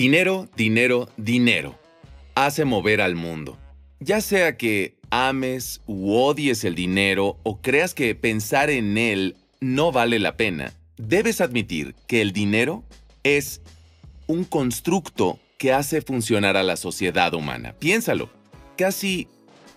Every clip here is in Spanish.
Dinero, dinero, dinero. Hace mover al mundo. Ya sea que ames u odies el dinero o creas que pensar en él no vale la pena, debes admitir que el dinero es un constructo que hace funcionar a la sociedad humana. Piénsalo. Casi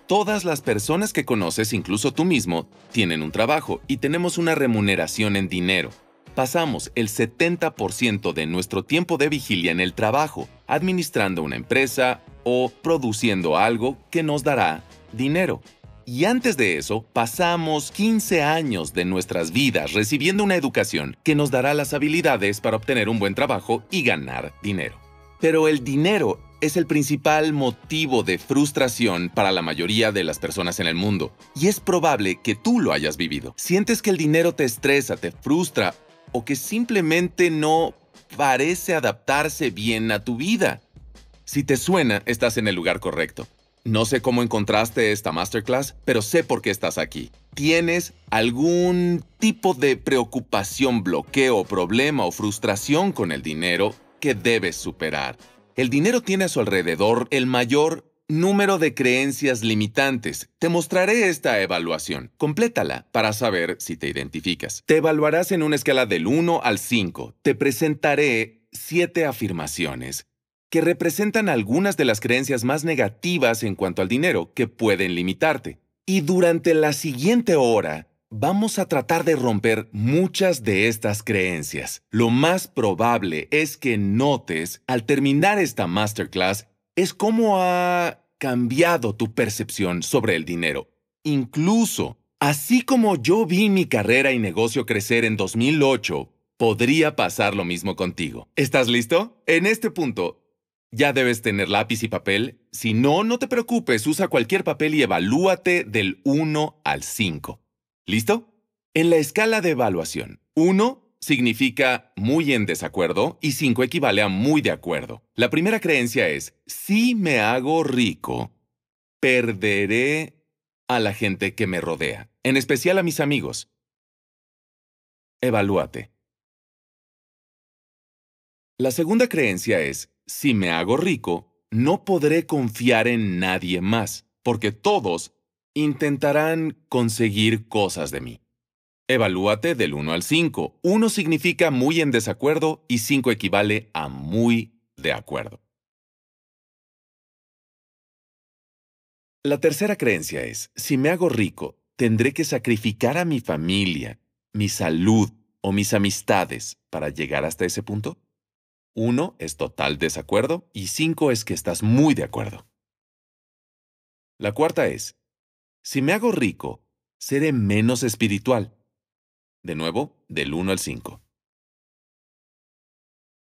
todas las personas que conoces, incluso tú mismo, tienen un trabajo y tenemos una remuneración en dinero. Pasamos el 70% de nuestro tiempo de vigilia en el trabajo, administrando una empresa o produciendo algo que nos dará dinero. Y antes de eso, pasamos 15 años de nuestras vidas recibiendo una educación que nos dará las habilidades para obtener un buen trabajo y ganar dinero. Pero el dinero es el principal motivo de frustración para la mayoría de las personas en el mundo, y es probable que tú lo hayas vivido. Sientes que el dinero te estresa, te frustra o que simplemente no parece adaptarse bien a tu vida. Si te suena, estás en el lugar correcto. No sé cómo encontraste esta masterclass, pero sé por qué estás aquí. ¿Tienes algún tipo de preocupación, bloqueo, problema o frustración con el dinero que debes superar? El dinero tiene a su alrededor el mayor Número de creencias limitantes. Te mostraré esta evaluación. Complétala para saber si te identificas. Te evaluarás en una escala del 1 al 5. Te presentaré 7 afirmaciones que representan algunas de las creencias más negativas en cuanto al dinero que pueden limitarte. Y durante la siguiente hora, vamos a tratar de romper muchas de estas creencias. Lo más probable es que notes, al terminar esta masterclass, es cómo ha cambiado tu percepción sobre el dinero. Incluso, así como yo vi mi carrera y negocio crecer en 2008, podría pasar lo mismo contigo. ¿Estás listo? En este punto, ya debes tener lápiz y papel. Si no, no te preocupes, usa cualquier papel y evalúate del 1 al 5. ¿Listo? En la escala de evaluación, 1 significa muy en desacuerdo y 5 equivale a muy de acuerdo. La primera creencia es, si me hago rico, perderé a la gente que me rodea, en especial a mis amigos. Evalúate. La segunda creencia es, si me hago rico, no podré confiar en nadie más, porque todos intentarán conseguir cosas de mí. Evalúate del 1 al 5. 1 significa muy en desacuerdo y 5 equivale a muy de acuerdo. La tercera creencia es, si me hago rico, tendré que sacrificar a mi familia, mi salud o mis amistades para llegar hasta ese punto. 1 es total desacuerdo y 5 es que estás muy de acuerdo. La cuarta es, si me hago rico, seré menos espiritual de nuevo, del 1 al 5.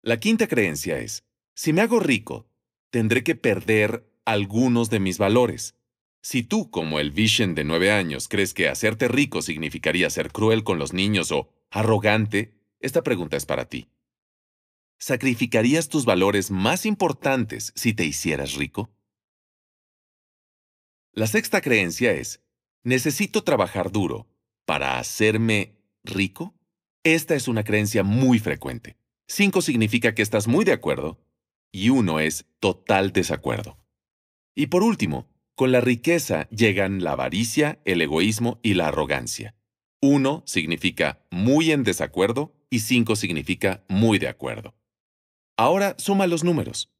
La quinta creencia es, si me hago rico, tendré que perder algunos de mis valores. Si tú, como el Vishen de nueve años, crees que hacerte rico significaría ser cruel con los niños o arrogante, esta pregunta es para ti. ¿Sacrificarías tus valores más importantes si te hicieras rico? La sexta creencia es, necesito trabajar duro para hacerme rico? Esta es una creencia muy frecuente. 5 significa que estás muy de acuerdo y uno es total desacuerdo. Y por último, con la riqueza llegan la avaricia, el egoísmo y la arrogancia. Uno significa muy en desacuerdo y 5 significa muy de acuerdo. Ahora suma los números.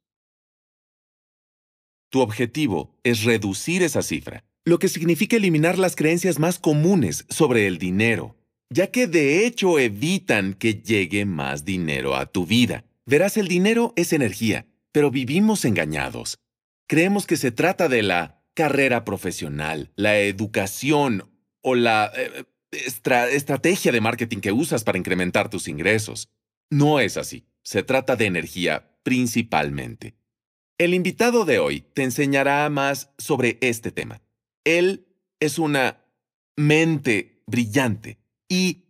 Tu objetivo es reducir esa cifra, lo que significa eliminar las creencias más comunes sobre el dinero, ya que de hecho evitan que llegue más dinero a tu vida. Verás, el dinero es energía, pero vivimos engañados. Creemos que se trata de la carrera profesional, la educación o la eh, estrategia de marketing que usas para incrementar tus ingresos. No es así, se trata de energía principalmente. El invitado de hoy te enseñará más sobre este tema. Él es una mente brillante y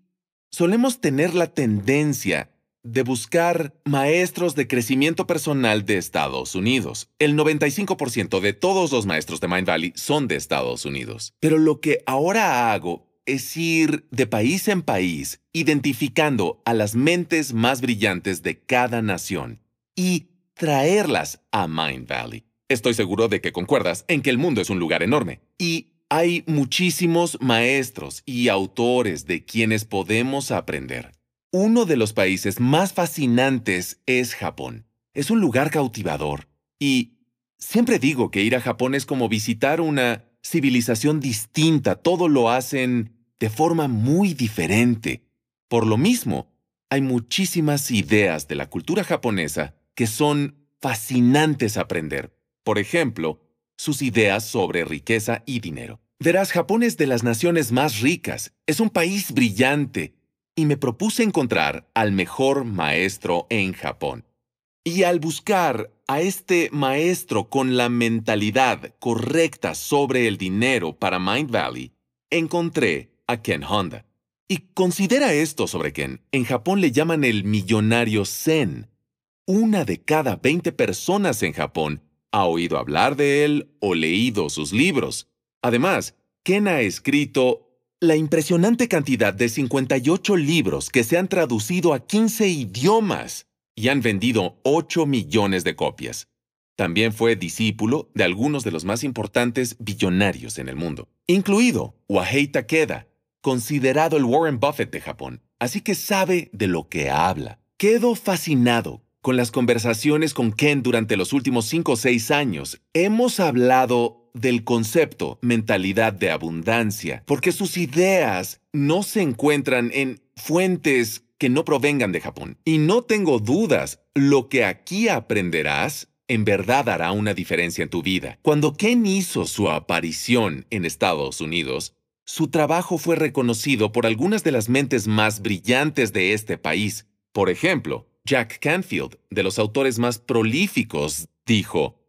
solemos tener la tendencia de buscar maestros de crecimiento personal de Estados Unidos. El 95% de todos los maestros de Mind Valley son de Estados Unidos. Pero lo que ahora hago es ir de país en país, identificando a las mentes más brillantes de cada nación y traerlas a Mind Valley. Estoy seguro de que concuerdas en que el mundo es un lugar enorme y hay muchísimos maestros y autores de quienes podemos aprender. Uno de los países más fascinantes es Japón. Es un lugar cautivador. Y siempre digo que ir a Japón es como visitar una civilización distinta. Todo lo hacen de forma muy diferente. Por lo mismo, hay muchísimas ideas de la cultura japonesa que son fascinantes aprender. Por ejemplo, sus ideas sobre riqueza y dinero. Verás, Japón es de las naciones más ricas, es un país brillante, y me propuse encontrar al mejor maestro en Japón. Y al buscar a este maestro con la mentalidad correcta sobre el dinero para Mind Valley, encontré a Ken Honda. Y considera esto sobre Ken. En Japón le llaman el millonario Zen. Una de cada 20 personas en Japón ha oído hablar de él o leído sus libros. Además, Ken ha escrito la impresionante cantidad de 58 libros que se han traducido a 15 idiomas y han vendido 8 millones de copias. También fue discípulo de algunos de los más importantes billonarios en el mundo, incluido Wahei Takeda, considerado el Warren Buffett de Japón, así que sabe de lo que habla. Quedo fascinado con las conversaciones con Ken durante los últimos 5 o 6 años, hemos hablado del concepto mentalidad de abundancia, porque sus ideas no se encuentran en fuentes que no provengan de Japón. Y no tengo dudas, lo que aquí aprenderás en verdad hará una diferencia en tu vida. Cuando Ken hizo su aparición en Estados Unidos, su trabajo fue reconocido por algunas de las mentes más brillantes de este país. Por ejemplo, Jack Canfield, de los autores más prolíficos, dijo,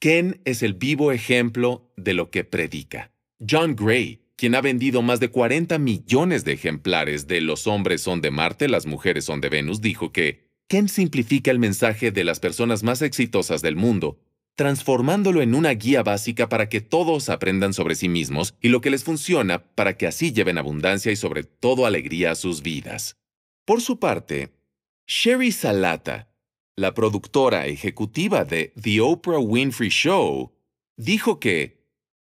Ken es el vivo ejemplo de lo que predica. John Gray, quien ha vendido más de 40 millones de ejemplares de Los hombres son de Marte, las mujeres son de Venus, dijo que Ken simplifica el mensaje de las personas más exitosas del mundo, transformándolo en una guía básica para que todos aprendan sobre sí mismos y lo que les funciona para que así lleven abundancia y sobre todo alegría a sus vidas. Por su parte, Sherry Salata, la productora ejecutiva de The Oprah Winfrey Show, dijo que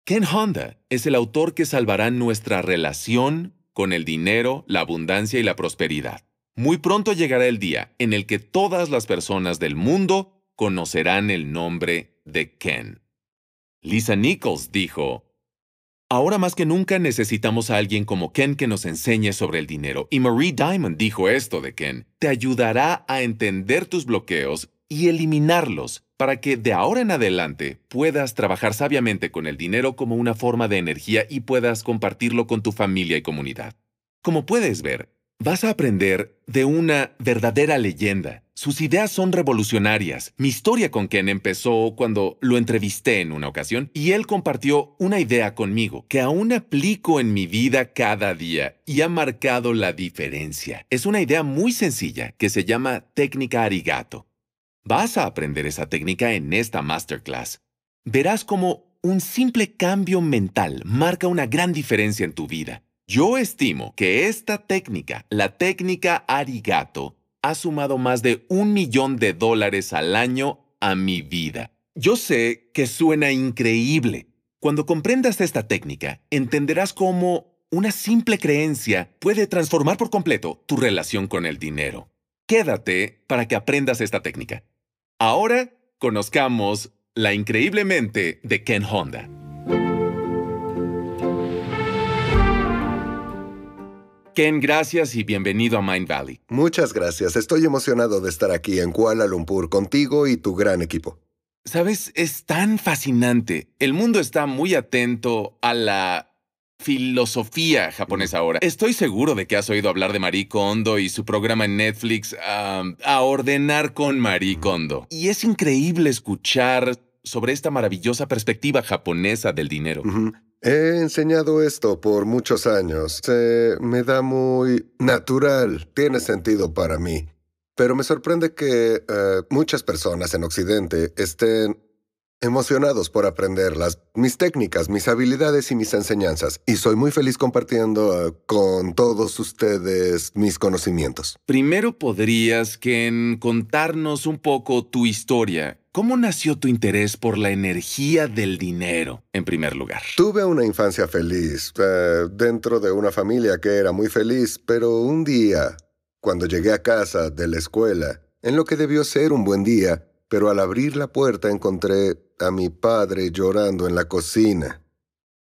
Ken Honda es el autor que salvará nuestra relación con el dinero, la abundancia y la prosperidad. Muy pronto llegará el día en el que todas las personas del mundo conocerán el nombre de Ken. Lisa Nichols dijo, Ahora más que nunca necesitamos a alguien como Ken que nos enseñe sobre el dinero. Y Marie Diamond dijo esto de Ken. Te ayudará a entender tus bloqueos y eliminarlos para que de ahora en adelante puedas trabajar sabiamente con el dinero como una forma de energía y puedas compartirlo con tu familia y comunidad. Como puedes ver, vas a aprender de una verdadera leyenda sus ideas son revolucionarias. Mi historia con Ken empezó cuando lo entrevisté en una ocasión y él compartió una idea conmigo que aún aplico en mi vida cada día y ha marcado la diferencia. Es una idea muy sencilla que se llama técnica arigato. Vas a aprender esa técnica en esta masterclass. Verás cómo un simple cambio mental marca una gran diferencia en tu vida. Yo estimo que esta técnica, la técnica arigato, ha sumado más de un millón de dólares al año a mi vida. Yo sé que suena increíble. Cuando comprendas esta técnica, entenderás cómo una simple creencia puede transformar por completo tu relación con el dinero. Quédate para que aprendas esta técnica. Ahora, conozcamos la increíble mente de Ken Honda. Ken, gracias y bienvenido a Mind Valley. Muchas gracias. Estoy emocionado de estar aquí en Kuala Lumpur contigo y tu gran equipo. Sabes, es tan fascinante. El mundo está muy atento a la filosofía japonesa ahora. Estoy seguro de que has oído hablar de Marie Kondo y su programa en Netflix um, a ordenar con Marie Kondo. Y es increíble escuchar sobre esta maravillosa perspectiva japonesa del dinero. He enseñado esto por muchos años. Se me da muy natural, tiene sentido para mí. Pero me sorprende que eh, muchas personas en Occidente estén emocionados por aprenderlas, mis técnicas, mis habilidades y mis enseñanzas. Y soy muy feliz compartiendo eh, con todos ustedes mis conocimientos. Primero podrías que contarnos un poco tu historia. ¿Cómo nació tu interés por la energía del dinero, en primer lugar? Tuve una infancia feliz, eh, dentro de una familia que era muy feliz, pero un día, cuando llegué a casa de la escuela, en lo que debió ser un buen día, pero al abrir la puerta encontré a mi padre llorando en la cocina.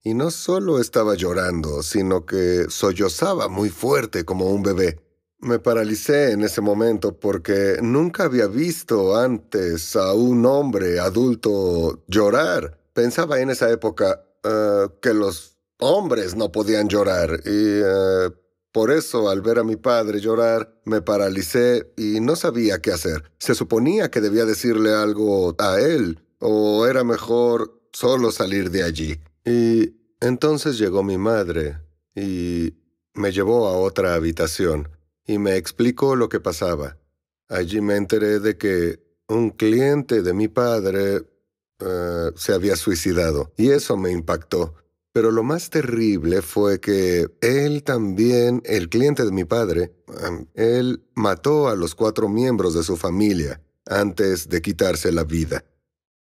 Y no solo estaba llorando, sino que sollozaba muy fuerte como un bebé. Me paralicé en ese momento porque nunca había visto antes a un hombre adulto llorar. Pensaba en esa época eh, que los hombres no podían llorar y eh, por eso, al ver a mi padre llorar, me paralicé y no sabía qué hacer. Se suponía que debía decirle algo a él, o era mejor solo salir de allí. Y entonces llegó mi madre y me llevó a otra habitación y me explicó lo que pasaba. Allí me enteré de que un cliente de mi padre eh, se había suicidado y eso me impactó. Pero lo más terrible fue que él también, el cliente de mi padre, él mató a los cuatro miembros de su familia antes de quitarse la vida.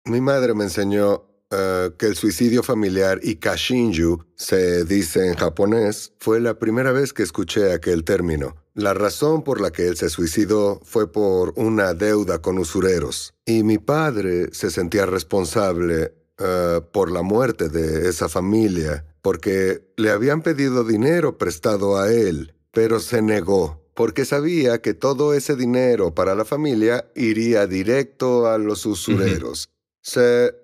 Mi madre me enseñó ah, que el suicidio familiar y kashinju, se dice en japonés, fue la primera vez que escuché aquel término. La razón por la que él se suicidó fue por una deuda con usureros, y mi padre se sentía responsable eh, por la muerte de esa familia, porque le habían pedido dinero prestado a él, pero se negó, porque sabía que todo ese dinero para la familia iría directo a los usureros. Se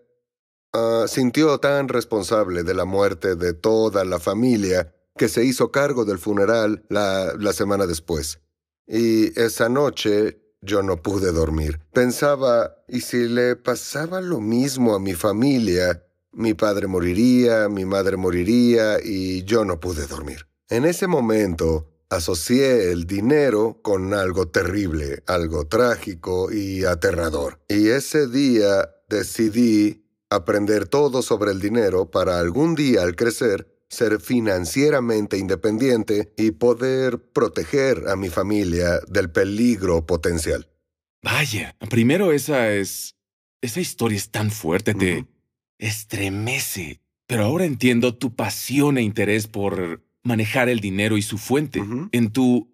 ah, sintió tan responsable de la muerte de toda la familia que se hizo cargo del funeral la semana después. Y esa noche yo no pude dormir. Pensaba, ¿y si le pasaba lo mismo a mi familia? Mi padre moriría, mi madre moriría y yo no pude dormir. En ese momento asocié el dinero con algo terrible, algo trágico y aterrador. Y ese día decidí aprender todo sobre el dinero para algún día al crecer ser financieramente independiente y poder proteger a mi familia del peligro potencial. Vaya, primero esa es... Esa historia es tan fuerte, te estremece. Pero ahora entiendo tu pasión e interés por manejar el dinero y su fuente. En tu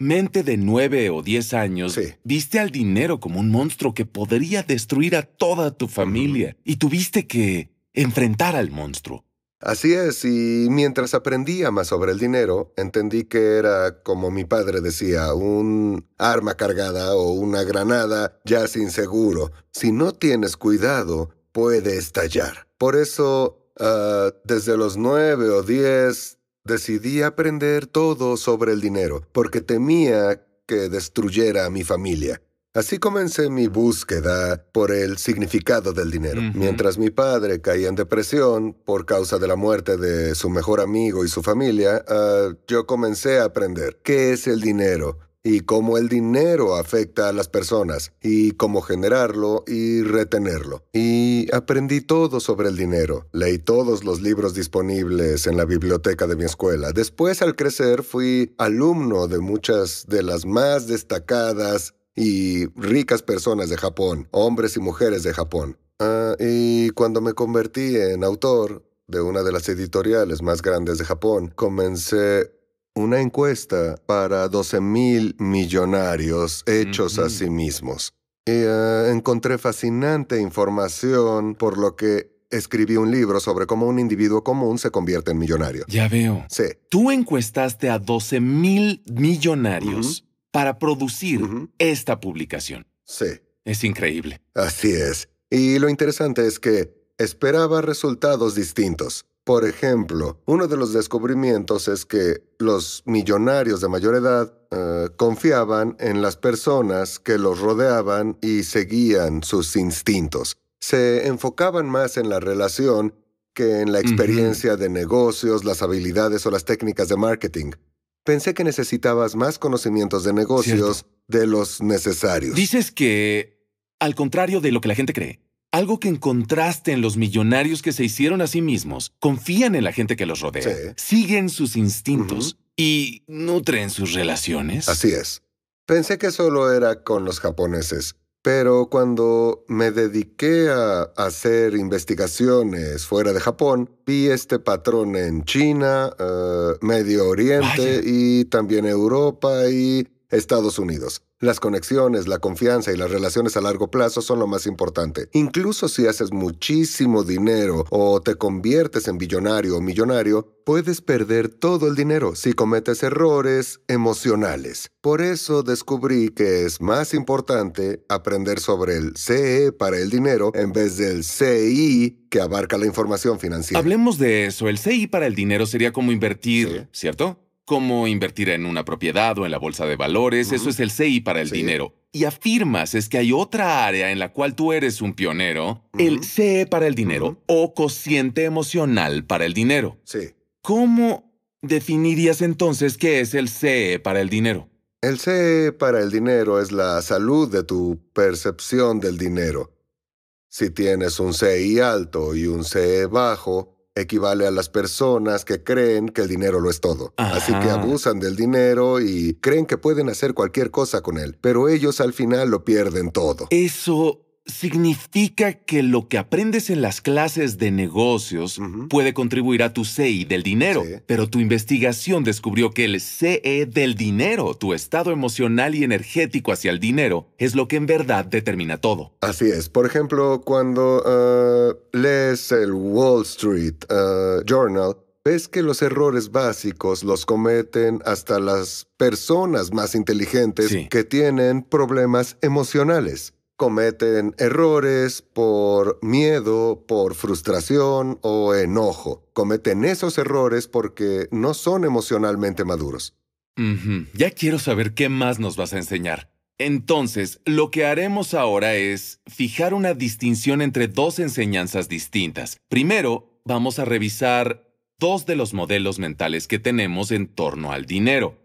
mente de nueve o diez años, viste al dinero como un monstruo que podría destruir a toda tu familia y tuviste que enfrentar al monstruo. Así es, y mientras aprendía más sobre el dinero, entendí que era, como mi padre decía, un arma cargada o una granada ya sin seguro. Si no tienes cuidado, puede estallar. Por eso, ah, desde los nueve o diez, decidí aprender todo sobre el dinero, porque temía que destruyera a mi familia. Así comencé mi búsqueda por el significado del dinero. Mientras mi padre caía en depresión por causa de la muerte de su mejor amigo y su familia, ah, yo comencé a aprender qué es el dinero y cómo el dinero afecta a las personas y cómo generarlo y retenerlo. Y aprendí todo sobre el dinero. Leí todos los libros disponibles en la biblioteca de mi escuela. Después, al crecer, fui alumno de muchas de las más destacadas y ricas personas de Japón, hombres y mujeres de Japón. Ah, y cuando me convertí en autor de una de las editoriales más grandes de Japón, comencé una encuesta para 12.000 millonarios hechos a sí mismos. Y ah, encontré fascinante información, por lo que escribí un libro sobre cómo un individuo común se convierte en millonario. Ya veo. Sí. Tú encuestaste a 12 mil millonarios para producir esta publicación. Sí. Es increíble. Así es. Y lo interesante es que esperaba resultados distintos. Por ejemplo, uno de los descubrimientos es que los millonarios de mayor edad eh, confiaban en las personas que los rodeaban y seguían sus instintos. Se enfocaban más en la relación que en la experiencia de negocios, las habilidades o las técnicas de marketing. Pensé que necesitabas más conocimientos de negocios de los necesarios. Dices que, al contrario de lo que la gente cree, algo que encontraste en los millonarios que se hicieron a sí mismos, confían en la gente que los rodea, siguen sus instintos y nutren sus relaciones. Así es. Pensé que solo era con los japoneses, pero cuando me dediqué a hacer investigaciones fuera de Japón, vi este patrón en China, eh, Medio Oriente y también Europa y Estados Unidos. Las conexiones, la confianza y las relaciones a largo plazo son lo más importante. Incluso si haces muchísimo dinero o te conviertes en billonario o millonario, puedes perder todo el dinero si cometes errores emocionales. Por eso descubrí que es más importante aprender sobre el CE para el dinero en vez del CI que abarca la información financiera. Hablemos de eso. El CI para el dinero sería como invertir, ¿cierto? ¿Cómo invertir en una propiedad o en la bolsa de valores, eso es el CI para el dinero. Y afirmas es que hay otra área en la cual tú eres un pionero, el CE para el dinero o cociente emocional para el dinero. Sí. ¿Cómo definirías entonces qué es el CE para el dinero? El CE para el dinero es la salud de tu percepción del dinero. Si tienes un CI alto y un CE bajo, equivale a las personas que creen que el dinero lo es todo. Así que abusan del dinero y creen que pueden hacer cualquier cosa con él, pero ellos al final lo pierden todo. Eso significa que lo que aprendes en las clases de negocios puede contribuir a tu CE del dinero, pero tu investigación descubrió que el CE del dinero, tu estado emocional y energético hacia el dinero, es lo que en verdad determina todo. Así es. Por ejemplo, cuando eh, lees el Wall Street eh, Journal, ves que los errores básicos los cometen hasta las personas más inteligentes que tienen problemas emocionales cometen errores por miedo, por frustración o enojo. Cometen esos errores porque no son emocionalmente maduros. Ya quiero saber qué más nos vas a enseñar. Entonces, lo que haremos ahora es fijar una distinción entre dos enseñanzas distintas. Primero, vamos a revisar dos de los modelos mentales que tenemos en torno al dinero.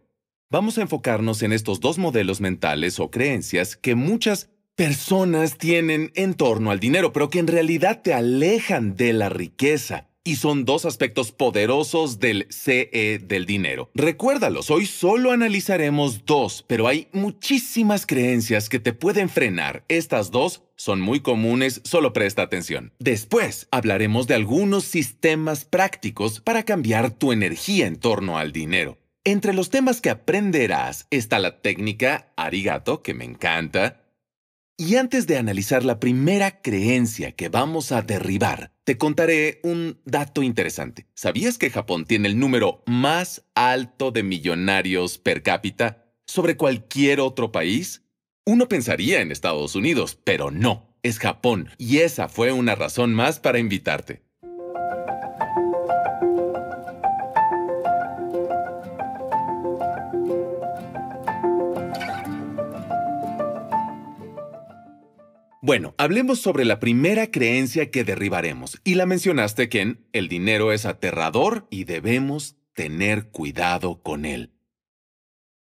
Vamos a enfocarnos en estos dos modelos mentales o creencias que muchas personas tienen en torno al dinero, pero que en realidad te alejan de la riqueza. Y son dos aspectos poderosos del CE del dinero. Recuérdalos, hoy solo analizaremos dos, pero hay muchísimas creencias que te pueden frenar. Estas dos son muy comunes, solo presta atención. Después hablaremos de algunos sistemas prácticos para cambiar tu energía en torno al dinero. Entre los temas que aprenderás está la técnica arigato, que me encanta, y antes de analizar la primera creencia que vamos a derribar, te contaré un dato interesante. ¿Sabías que Japón tiene el número más alto de millonarios per cápita sobre cualquier otro país? Uno pensaría en Estados Unidos, pero no, es Japón, y esa fue una razón más para invitarte. Bueno, hablemos sobre la primera creencia que derribaremos, y la mencionaste, Ken, el dinero es aterrador y debemos tener cuidado con él.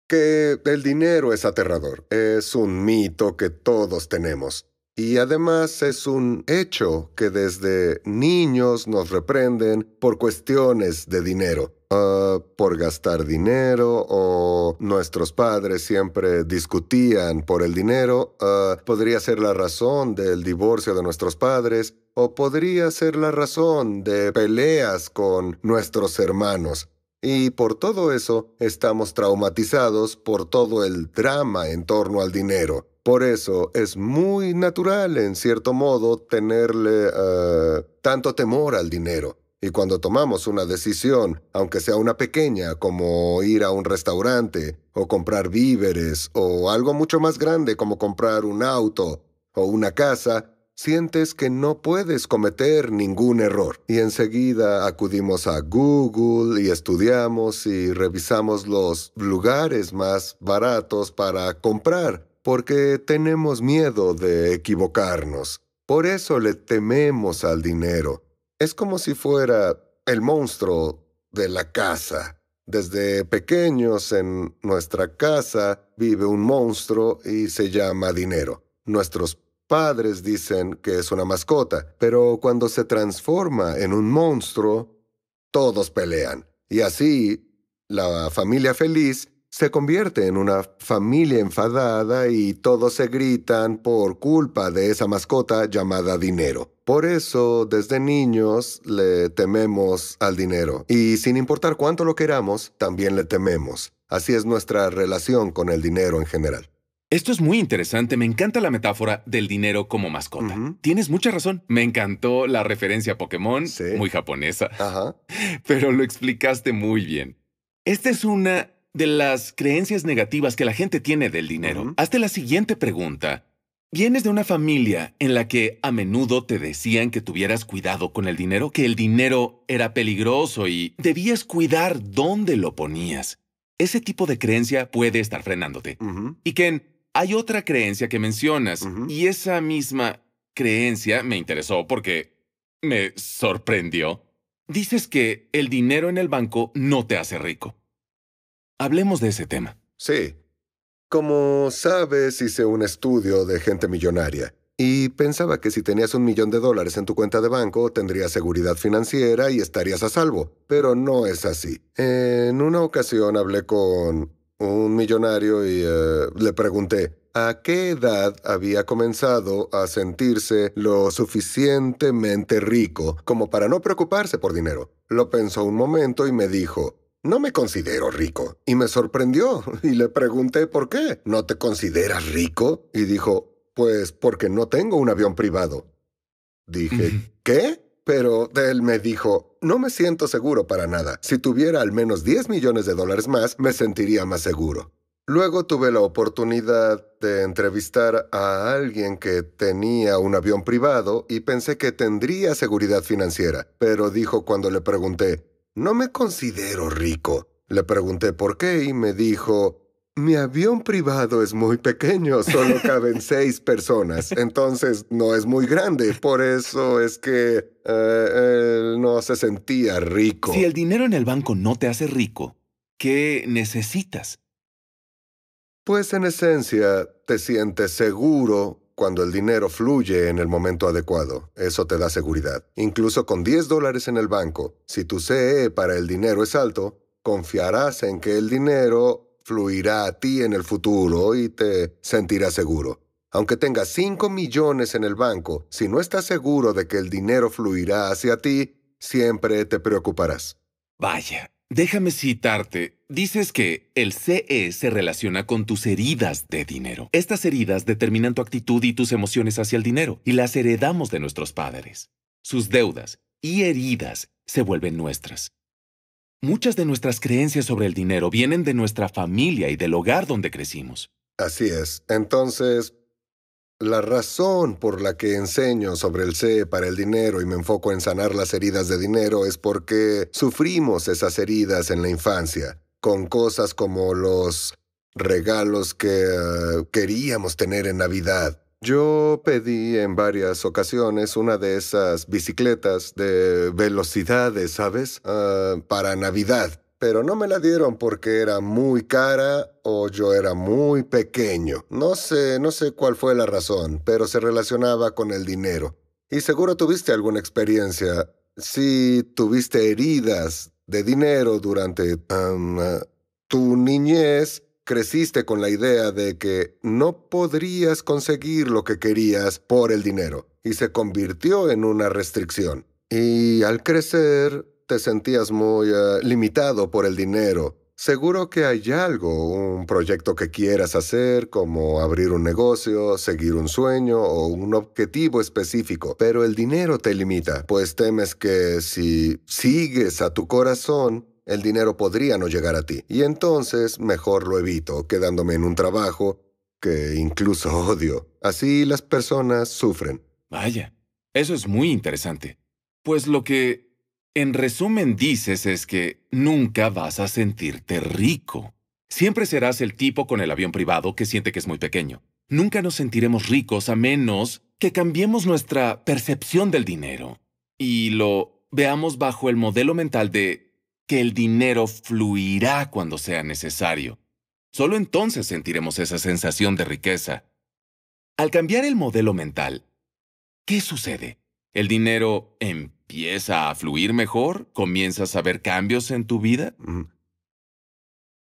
Que el dinero es aterrador es un mito que todos tenemos, y además es un hecho que desde niños nos reprenden por cuestiones de dinero. Ah, por gastar dinero o nuestros padres siempre discutían por el dinero, ah, podría ser la razón del divorcio de nuestros padres o podría ser la razón de peleas con nuestros hermanos. Y por todo eso estamos traumatizados por todo el drama en torno al dinero. Por eso es muy natural, en cierto modo, tenerle ah, tanto temor al dinero. Y cuando tomamos una decisión, aunque sea una pequeña, como ir a un restaurante, o comprar víveres, o algo mucho más grande como comprar un auto o una casa, sientes que no puedes cometer ningún error. Y enseguida acudimos a Google y estudiamos y revisamos los lugares más baratos para comprar, porque tenemos miedo de equivocarnos. Por eso le tememos al dinero. Es como si fuera el monstruo de la casa. Desde pequeños en nuestra casa vive un monstruo y se llama dinero. Nuestros padres dicen que es una mascota, pero cuando se transforma en un monstruo, todos pelean. Y así, la familia feliz se convierte en una familia enfadada y todos se gritan por culpa de esa mascota llamada dinero. Por eso, desde niños le tememos al dinero y sin importar cuánto lo queramos, también le tememos. Así es nuestra relación con el dinero en general. Esto es muy interesante, me encanta la metáfora del dinero como mascota. Tienes mucha razón, me encantó la referencia a Pokémon, muy japonesa, Ajá. pero lo explicaste muy bien. Esta es una de las creencias negativas que la gente tiene del dinero, hazte la siguiente pregunta. ¿Vienes de una familia en la que a menudo te decían que tuvieras cuidado con el dinero, que el dinero era peligroso y debías cuidar dónde lo ponías? Ese tipo de creencia puede estar frenándote. Y Ken, hay otra creencia que mencionas, y esa misma creencia me interesó porque me sorprendió. Dices que el dinero en el banco no te hace rico. Hablemos de ese tema. Sí. Como sabes, hice un estudio de gente millonaria y pensaba que si tenías un millón de dólares en tu cuenta de banco, tendrías seguridad financiera y estarías a salvo. Pero no es así. En una ocasión hablé con un millonario y eh, le pregunté, ¿a qué edad había comenzado a sentirse lo suficientemente rico como para no preocuparse por dinero? Lo pensó un momento y me dijo, no me considero rico. Y me sorprendió y le pregunté por qué. ¿No te consideras rico? Y dijo, pues porque no tengo un avión privado. Dije, ¿qué? Pero él me dijo, no me siento seguro para nada. Si tuviera al menos 10 millones de dólares más, me sentiría más seguro. Luego tuve la oportunidad de entrevistar a alguien que tenía un avión privado y pensé que tendría seguridad financiera, pero dijo cuando le pregunté, no me considero rico. Le pregunté por qué y me dijo, mi avión privado es muy pequeño, solo caben seis personas, entonces no es muy grande, por eso es que eh, él no se sentía rico. Si el dinero en el banco no te hace rico, ¿qué necesitas? Pues en esencia te sientes seguro cuando el dinero fluye en el momento adecuado. Eso te da seguridad. Incluso con 10 dólares en el banco, si tu CE para el dinero es alto, confiarás en que el dinero fluirá a ti en el futuro y te sentirás seguro. Aunque tengas 5 millones en el banco, si no estás seguro de que el dinero fluirá hacia ti, siempre te preocuparás. Vaya, Déjame citarte. Dices que el CE se relaciona con tus heridas de dinero. Estas heridas determinan tu actitud y tus emociones hacia el dinero, y las heredamos de nuestros padres. Sus deudas y heridas se vuelven nuestras. Muchas de nuestras creencias sobre el dinero vienen de nuestra familia y del hogar donde crecimos. Así es. Entonces, la razón por la que enseño sobre el C para el dinero y me enfoco en sanar las heridas de dinero es porque sufrimos esas heridas en la infancia, con cosas como los regalos que eh, queríamos tener en Navidad. Yo pedí en varias ocasiones una de esas bicicletas de velocidades, ¿sabes? Ah, para Navidad pero no me la dieron porque era muy cara o yo era muy pequeño. No sé, no sé cuál fue la razón, pero se relacionaba con el dinero. Y seguro tuviste alguna experiencia. Si tuviste heridas de dinero durante ah, tu niñez, creciste con la idea de que no podrías conseguir lo que querías por el dinero, y se convirtió en una restricción. Y al crecer, te sentías muy eh, limitado por el dinero. Seguro que hay algo, un proyecto que quieras hacer, como abrir un negocio, seguir un sueño o un objetivo específico, pero el dinero te limita, pues temes que si sigues a tu corazón, el dinero podría no llegar a ti. Y entonces mejor lo evito, quedándome en un trabajo que incluso odio. Así las personas sufren. Vaya, eso es muy interesante. Pues lo que en resumen, dices es que nunca vas a sentirte rico. Siempre serás el tipo con el avión privado que siente que es muy pequeño. Nunca nos sentiremos ricos a menos que cambiemos nuestra percepción del dinero y lo veamos bajo el modelo mental de que el dinero fluirá cuando sea necesario. Solo entonces sentiremos esa sensación de riqueza. Al cambiar el modelo mental, ¿qué sucede? El dinero empieza empieza a fluir mejor? ¿Comienzas a ver cambios en tu vida?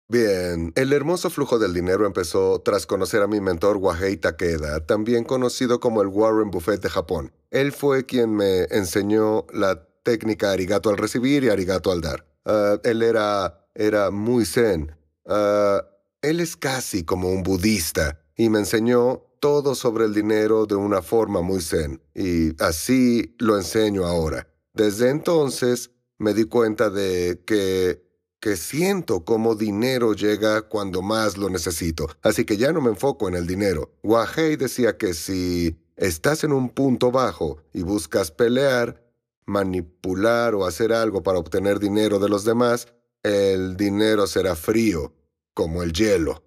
Bien, el hermoso flujo del dinero empezó tras conocer a mi mentor Wahei Takeda, también conocido como el Warren Buffett de Japón. Él fue quien me enseñó la técnica arigato al recibir y arigato al dar. Ah, él era, muy zen. Ah, él es casi como un budista y me enseñó todo sobre el dinero de una forma muy zen. Y así lo enseño ahora. Desde entonces me di cuenta de que, que siento cómo dinero llega cuando más lo necesito, así que ya no me enfoco en el dinero. Wahei decía que si estás en un punto bajo y buscas pelear, manipular o hacer algo para obtener dinero de los demás, el dinero será frío, como el hielo.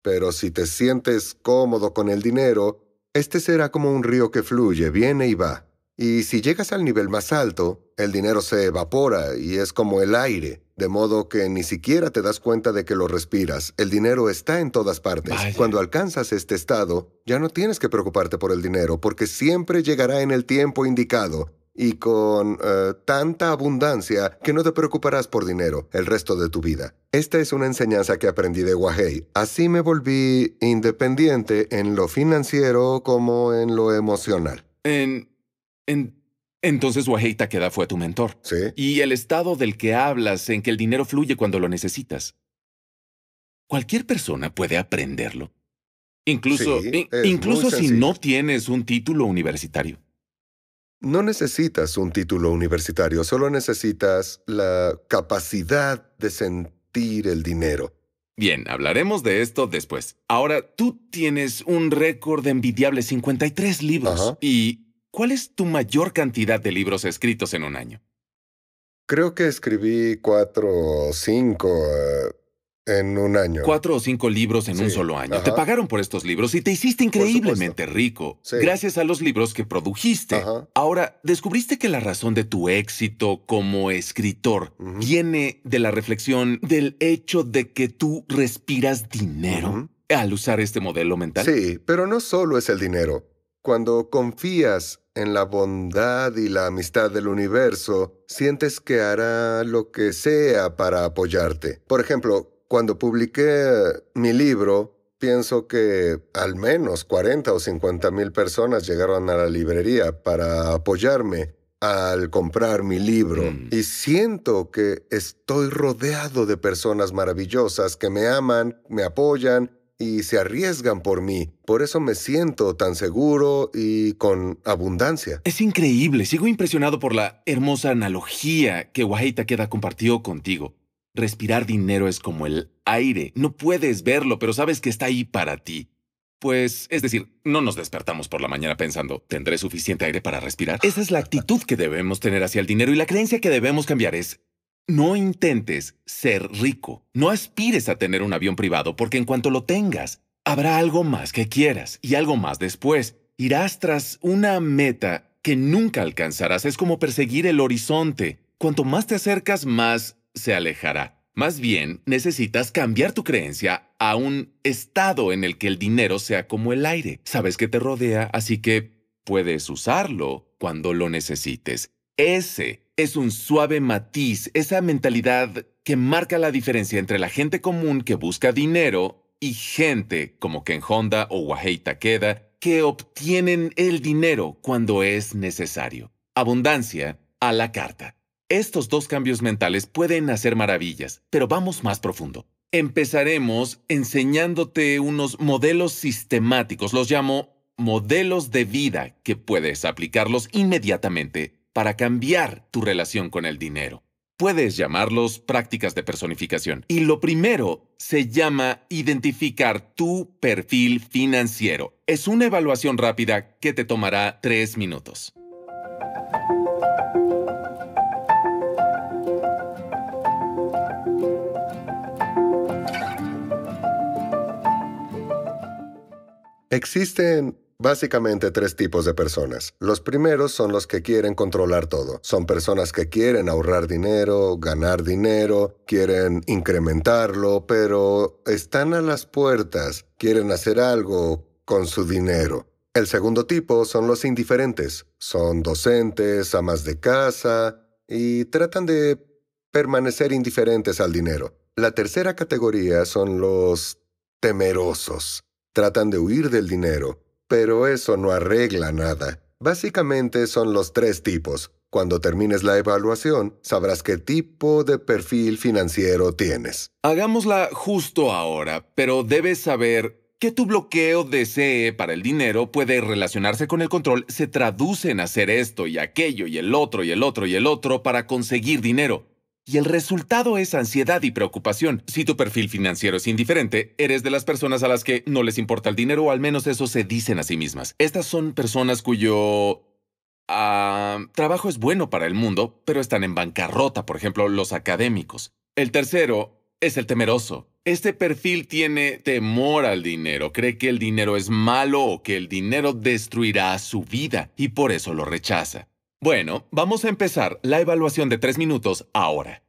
Pero si te sientes cómodo con el dinero, este será como un río que fluye, viene y va. Y si llegas al nivel más alto, el dinero se evapora y es como el aire, de modo que ni siquiera te das cuenta de que lo respiras. El dinero está en todas partes. Cuando alcanzas este estado, ya no tienes que preocuparte por el dinero, porque siempre llegará en el tiempo indicado y con eh, tanta abundancia que no te preocuparás por dinero el resto de tu vida. Esta es una enseñanza que aprendí de Wahei. Así me volví independiente en lo financiero como en lo emocional. En entonces Wajeita queda fue tu mentor. Sí. Y el estado del que hablas, en que el dinero fluye cuando lo necesitas. Cualquier persona puede aprenderlo. Incluso, incluso si no tienes un título universitario. No necesitas un título universitario, solo necesitas la capacidad de sentir el dinero. Bien, hablaremos de esto después. Ahora, tú tienes un récord de 53 libros y ¿Cuál es tu mayor cantidad de libros escritos en un año? Creo que escribí cuatro o cinco eh, en un año. Cuatro o cinco libros en un solo año. Te pagaron por estos libros y te hiciste increíblemente rico gracias a los libros que produjiste. Ahora, descubriste que la razón de tu éxito como escritor viene de la reflexión del hecho de que tú respiras dinero al usar este modelo mental. Sí, pero no solo es el dinero. Cuando confías en la bondad y la amistad del universo, sientes que hará lo que sea para apoyarte. Por ejemplo, cuando publiqué mi libro, pienso que al menos 40 o 50 mil personas llegaron a la librería para apoyarme al comprar mi libro mm. y siento que estoy rodeado de personas maravillosas que me aman, me apoyan y se arriesgan por mí. Por eso me siento tan seguro y con abundancia. Es increíble. Sigo impresionado por la hermosa analogía que Guajita Queda compartió contigo. Respirar dinero es como el aire. No puedes verlo, pero sabes que está ahí para ti. Pues, es decir, no nos despertamos por la mañana pensando, ¿tendré suficiente aire para respirar? Esa es la actitud que debemos tener hacia el dinero y la creencia que debemos cambiar es, no intentes ser rico. No aspires a tener un avión privado porque en cuanto lo tengas, habrá algo más que quieras y algo más después. Irás tras una meta que nunca alcanzarás. Es como perseguir el horizonte. Cuanto más te acercas, más se alejará. Más bien, necesitas cambiar tu creencia a un estado en el que el dinero sea como el aire. Sabes que te rodea, así que puedes usarlo cuando lo necesites. Ese es un suave matiz, esa mentalidad que marca la diferencia entre la gente común que busca dinero y gente como Ken Honda o Wahei Takeda que obtienen el dinero cuando es necesario. Abundancia a la carta. Estos dos cambios mentales pueden hacer maravillas, pero vamos más profundo. Empezaremos enseñándote unos modelos sistemáticos, los llamo modelos de vida, que puedes aplicarlos inmediatamente para cambiar tu relación con el dinero. Puedes llamarlos prácticas de personificación. Y lo primero se llama identificar tu perfil financiero. Es una evaluación rápida que te tomará tres minutos. Existen Básicamente tres tipos de personas. Los primeros son los que quieren controlar todo. Son personas que quieren ahorrar dinero, ganar dinero, quieren incrementarlo, pero están a las puertas, quieren hacer algo con su dinero. El segundo tipo son los indiferentes. Son docentes, amas de casa y tratan de permanecer indiferentes al dinero. La tercera categoría son los temerosos. Tratan de huir del dinero, pero eso no arregla nada. Básicamente son los tres tipos. Cuando termines la evaluación, sabrás qué tipo de perfil financiero tienes. Hagámosla justo ahora, pero debes saber que tu bloqueo desee para el dinero puede relacionarse con el control se traduce en hacer esto y aquello y el otro y el otro y el otro para conseguir dinero. Y el resultado es ansiedad y preocupación. Si tu perfil financiero es indiferente, eres de las personas a las que no les importa el dinero, o al menos eso se dicen a sí mismas. Estas son personas cuyo... Ah, trabajo es bueno para el mundo, pero están en bancarrota, por ejemplo, los académicos. El tercero es el temeroso. Este perfil tiene temor al dinero, cree que el dinero es malo o que el dinero destruirá su vida y por eso lo rechaza. Bueno, vamos a empezar la evaluación de tres minutos ahora.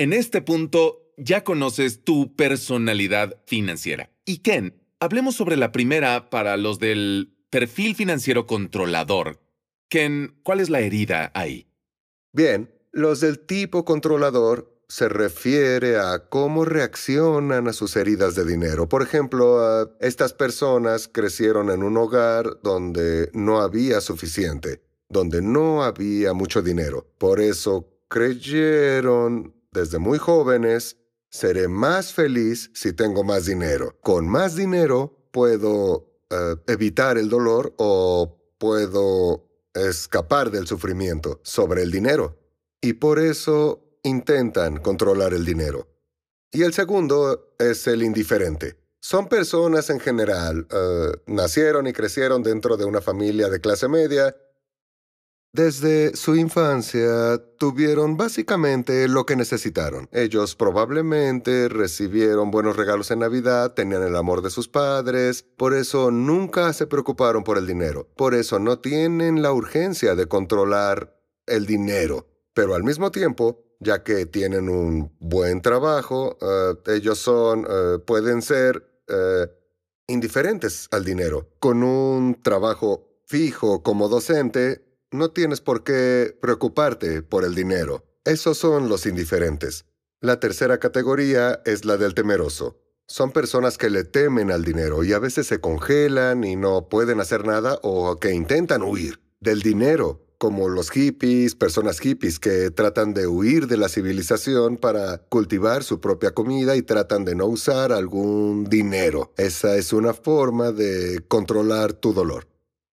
En este punto ya conoces tu personalidad financiera. Y Ken, hablemos sobre la primera para los del perfil financiero controlador. Ken, ¿cuál es la herida ahí? Bien, los del tipo controlador se refiere a cómo reaccionan a sus heridas de dinero. Por ejemplo, estas personas crecieron en un hogar donde no había suficiente, donde no había mucho dinero. Por eso creyeron desde muy jóvenes, seré más feliz si tengo más dinero. Con más dinero puedo eh, evitar el dolor o puedo escapar del sufrimiento sobre el dinero. Y por eso intentan controlar el dinero. Y el segundo es el indiferente. Son personas en general, eh, nacieron y crecieron dentro de una familia de clase media desde su infancia tuvieron básicamente lo que necesitaron. Ellos probablemente recibieron buenos regalos en Navidad, tenían el amor de sus padres, por eso nunca se preocuparon por el dinero, por eso no tienen la urgencia de controlar el dinero. Pero al mismo tiempo, ya que tienen un buen trabajo, eh, ellos son, eh, pueden ser eh, indiferentes al dinero. Con un trabajo fijo como docente, no tienes por qué preocuparte por el dinero. Esos son los indiferentes. La tercera categoría es la del temeroso. Son personas que le temen al dinero y a veces se congelan y no pueden hacer nada o que intentan huir del dinero, como los hippies, personas hippies que tratan de huir de la civilización para cultivar su propia comida y tratan de no usar algún dinero. Esa es una forma de controlar tu dolor.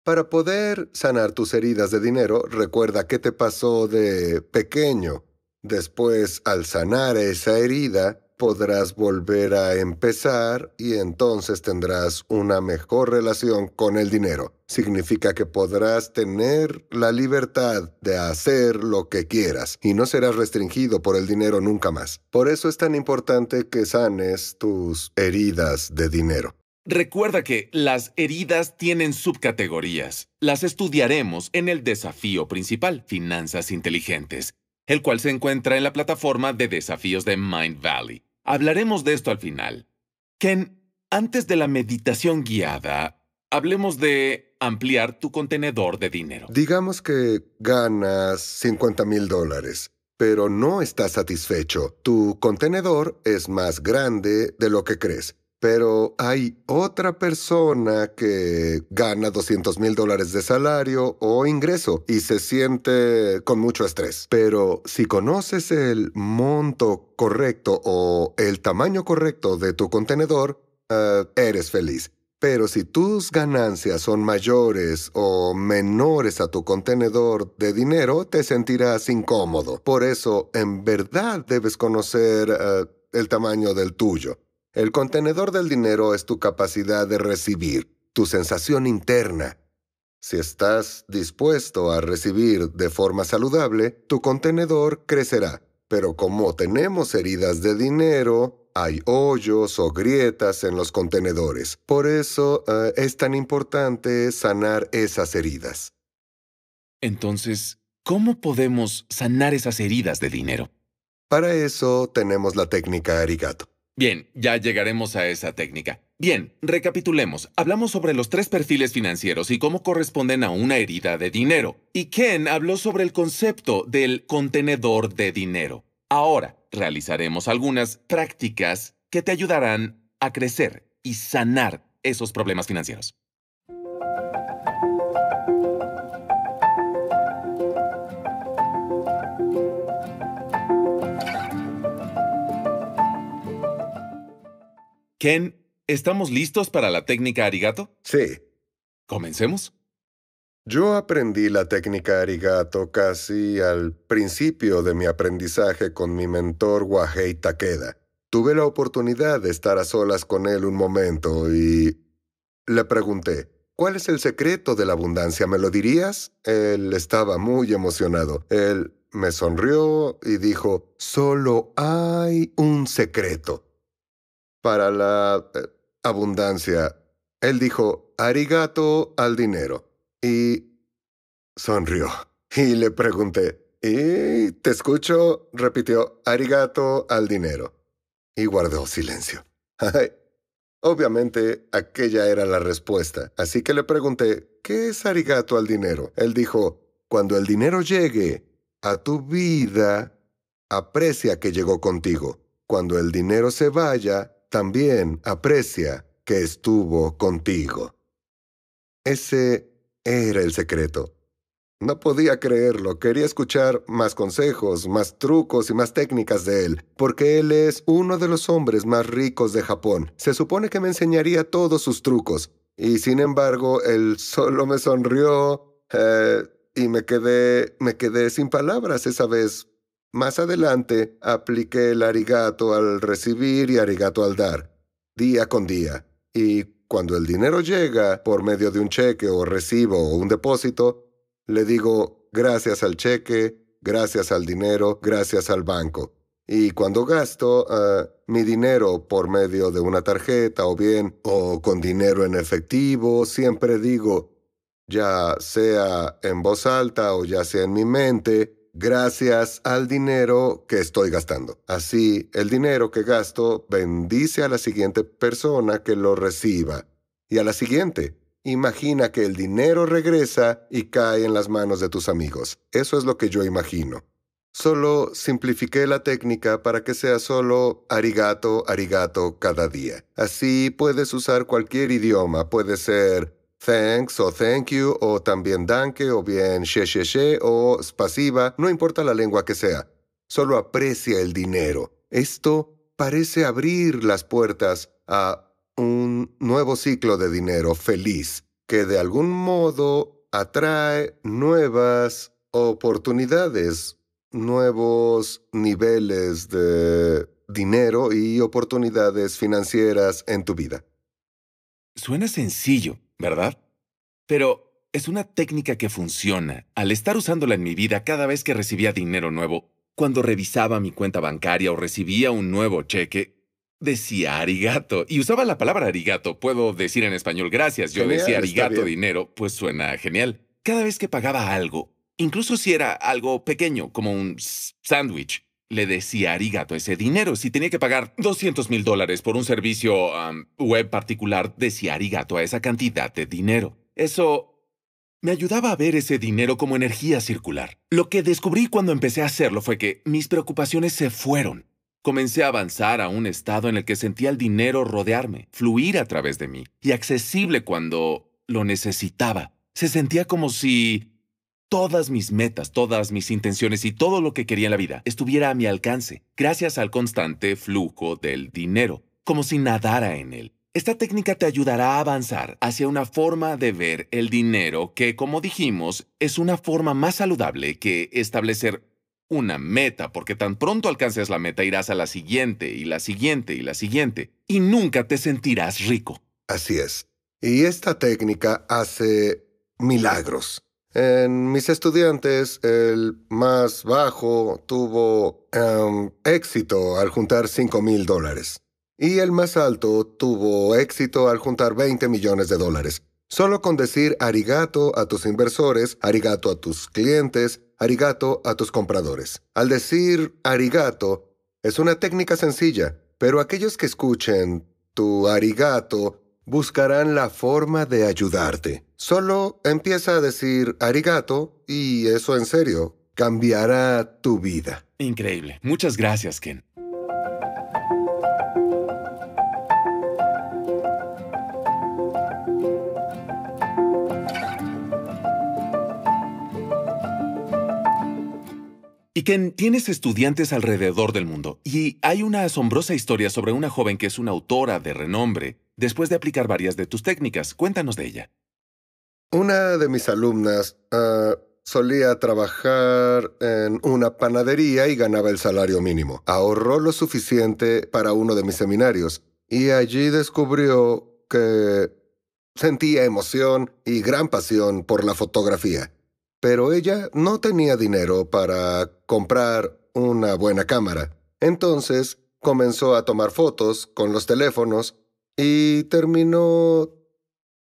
Para poder sanar tus heridas de dinero, recuerda qué te pasó de pequeño. Después, al sanar esa herida, podrás volver a empezar y entonces tendrás una mejor relación con el dinero. Significa que podrás tener la libertad de hacer lo que quieras y no serás restringido por el dinero nunca más. Por eso es tan importante que sanes tus heridas de dinero. Recuerda que las heridas tienen subcategorías. Las estudiaremos en el desafío principal, Finanzas Inteligentes, el cual se encuentra en la plataforma de desafíos de Mind Valley. Hablaremos de esto al final. Ken, antes de la meditación guiada, hablemos de ampliar tu contenedor de dinero. Digamos que ganas 50 mil dólares pero no estás satisfecho. Tu contenedor es más grande de lo que crees pero hay otra persona que gana 200 mil dólares de salario o ingreso y se siente con mucho estrés. Pero si conoces el monto correcto o el tamaño correcto de tu contenedor, eh, eres feliz. Pero si tus ganancias son mayores o menores a tu contenedor de dinero, te sentirás incómodo. Por eso, en verdad, debes conocer eh, el tamaño del tuyo. El contenedor del dinero es tu capacidad de recibir, tu sensación interna. Si estás dispuesto a recibir de forma saludable, tu contenedor crecerá. Pero como tenemos heridas de dinero, hay hoyos o grietas en los contenedores. Por eso eh, es tan importante sanar esas heridas. Entonces, ¿cómo podemos sanar esas heridas de dinero? Para eso tenemos la técnica arigato. Bien, ya llegaremos a esa técnica. Bien, recapitulemos. Hablamos sobre los tres perfiles financieros y cómo corresponden a una herida de dinero. Y Ken habló sobre el concepto del contenedor de dinero. Ahora, realizaremos algunas prácticas que te ayudarán a crecer y sanar esos problemas financieros. Ken, ¿estamos listos para la técnica arigato? Sí. ¿Comencemos? Yo aprendí la técnica arigato casi al principio de mi aprendizaje con mi mentor Wahei Takeda. Tuve la oportunidad de estar a solas con él un momento y le pregunté, ¿cuál es el secreto de la abundancia? ¿Me lo dirías? Él estaba muy emocionado. Él me sonrió y dijo, solo hay un secreto para la eh, abundancia. Él dijo arigato al dinero y sonrió. Y le pregunté, ¿y te escucho? Repitió arigato al dinero. Y guardó silencio. Obviamente, aquella era la respuesta, así que le pregunté, ¿qué es arigato al dinero? Él dijo, cuando el dinero llegue a tu vida, aprecia que llegó contigo. Cuando el dinero se vaya, también aprecia que estuvo contigo. Ese era el secreto. No podía creerlo, quería escuchar más consejos, más trucos y más técnicas de él, porque él es uno de los hombres más ricos de Japón. Se supone que me enseñaría todos sus trucos, y sin embargo, él solo me sonrió eh, y me quedé, me quedé sin palabras esa vez más adelante apliqué el arigato al recibir y arigato al dar, día con día. Y cuando el dinero llega por medio de un cheque o recibo o un depósito, le digo gracias al cheque, gracias al dinero, gracias al banco. Y cuando gasto ah, mi dinero por medio de una tarjeta o bien o con dinero en efectivo, siempre digo, ya sea en voz alta o ya sea en mi mente, gracias al dinero que estoy gastando. Así, el dinero que gasto bendice a la siguiente persona que lo reciba y a la siguiente. Imagina que el dinero regresa y cae en las manos de tus amigos. Eso es lo que yo imagino. Solo simplifiqué la técnica para que sea solo arigato, arigato cada día. Así puedes usar cualquier idioma. Puede ser thanks o thank you o también danke o bien che she she o spasiva, no importa la lengua que sea. Solo aprecia el dinero. Esto parece abrir las puertas a un nuevo ciclo de dinero feliz que de algún modo atrae nuevas oportunidades, nuevos niveles de dinero y oportunidades financieras en tu vida. Suena sencillo, ¿verdad? Pero es una técnica que funciona. Al estar usándola en mi vida cada vez que recibía dinero nuevo, cuando revisaba mi cuenta bancaria o recibía un nuevo cheque, decía arigato. Y usaba la palabra arigato. Puedo decir en español gracias. Yo decía arigato dinero, pues suena genial. Cada vez que pagaba algo, incluso si era algo pequeño, como un sándwich, le decía a Arigato ese dinero. Si tenía que pagar 200 mil dólares por un servicio web particular, decía Arigato a esa cantidad de dinero. Eso me ayudaba a ver ese dinero como energía circular. Lo que descubrí cuando empecé a hacerlo fue que mis preocupaciones se fueron. Comencé a avanzar a un estado en el que sentía el dinero rodearme, fluir a través de mí y accesible cuando lo necesitaba. Se sentía como si todas mis metas, todas mis intenciones y todo lo que quería en la vida estuviera a mi alcance, gracias al constante flujo del dinero, como si nadara en él. Esta técnica te ayudará a avanzar hacia una forma de ver el dinero que, como dijimos, es una forma más saludable que establecer una meta, porque tan pronto alcances la meta irás a la siguiente y la siguiente y la siguiente, y nunca te sentirás rico. Así es. Y esta técnica hace milagros. En mis estudiantes, el más bajo tuvo em, éxito al juntar 5 mil dólares. Y el más alto tuvo éxito al juntar 20 millones de dólares. Solo con decir arigato a tus inversores, arigato a tus clientes, arigato a tus compradores. Al decir arigato, es una técnica sencilla, pero aquellos que escuchen tu arigato buscarán la forma de ayudarte. Solo empieza a decir arigato y eso en serio cambiará tu vida. Increíble. Muchas gracias, Ken. Y Ken, tienes estudiantes alrededor del mundo, y hay una asombrosa historia sobre una joven que es una autora de renombre después de aplicar varias de tus técnicas. Cuéntanos de ella. Una de mis alumnas ah, solía trabajar en una panadería y ganaba el salario mínimo. Ahorró lo suficiente para uno de mis seminarios y allí descubrió que sentía emoción y gran pasión por la fotografía. Pero ella no tenía dinero para comprar una buena cámara. Entonces comenzó a tomar fotos con los teléfonos y terminó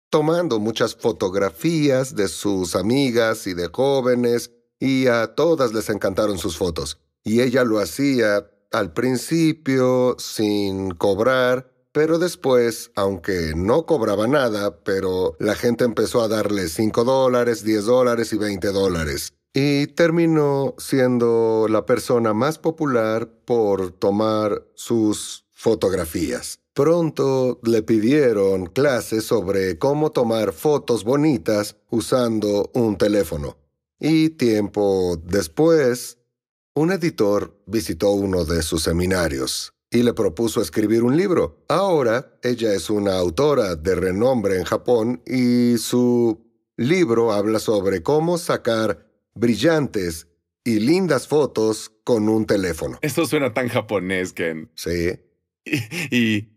tomando muchas fotografías de sus amigas y de jóvenes y a todas les encantaron sus fotos. Y ella lo hacía al principio sin cobrar, pero después, aunque no cobraba nada, pero la gente empezó a darle 5 dólares, 10 dólares y 20 dólares. Y terminó siendo la persona más popular por tomar sus fotografías. Pronto le pidieron clases sobre cómo tomar fotos bonitas usando un teléfono. Y tiempo después, un editor visitó uno de sus seminarios y le propuso escribir un libro. Ahora, ella es una autora de renombre en Japón y su libro habla sobre cómo sacar brillantes y lindas fotos con un teléfono. Esto suena tan japonés, Ken. Sí. y,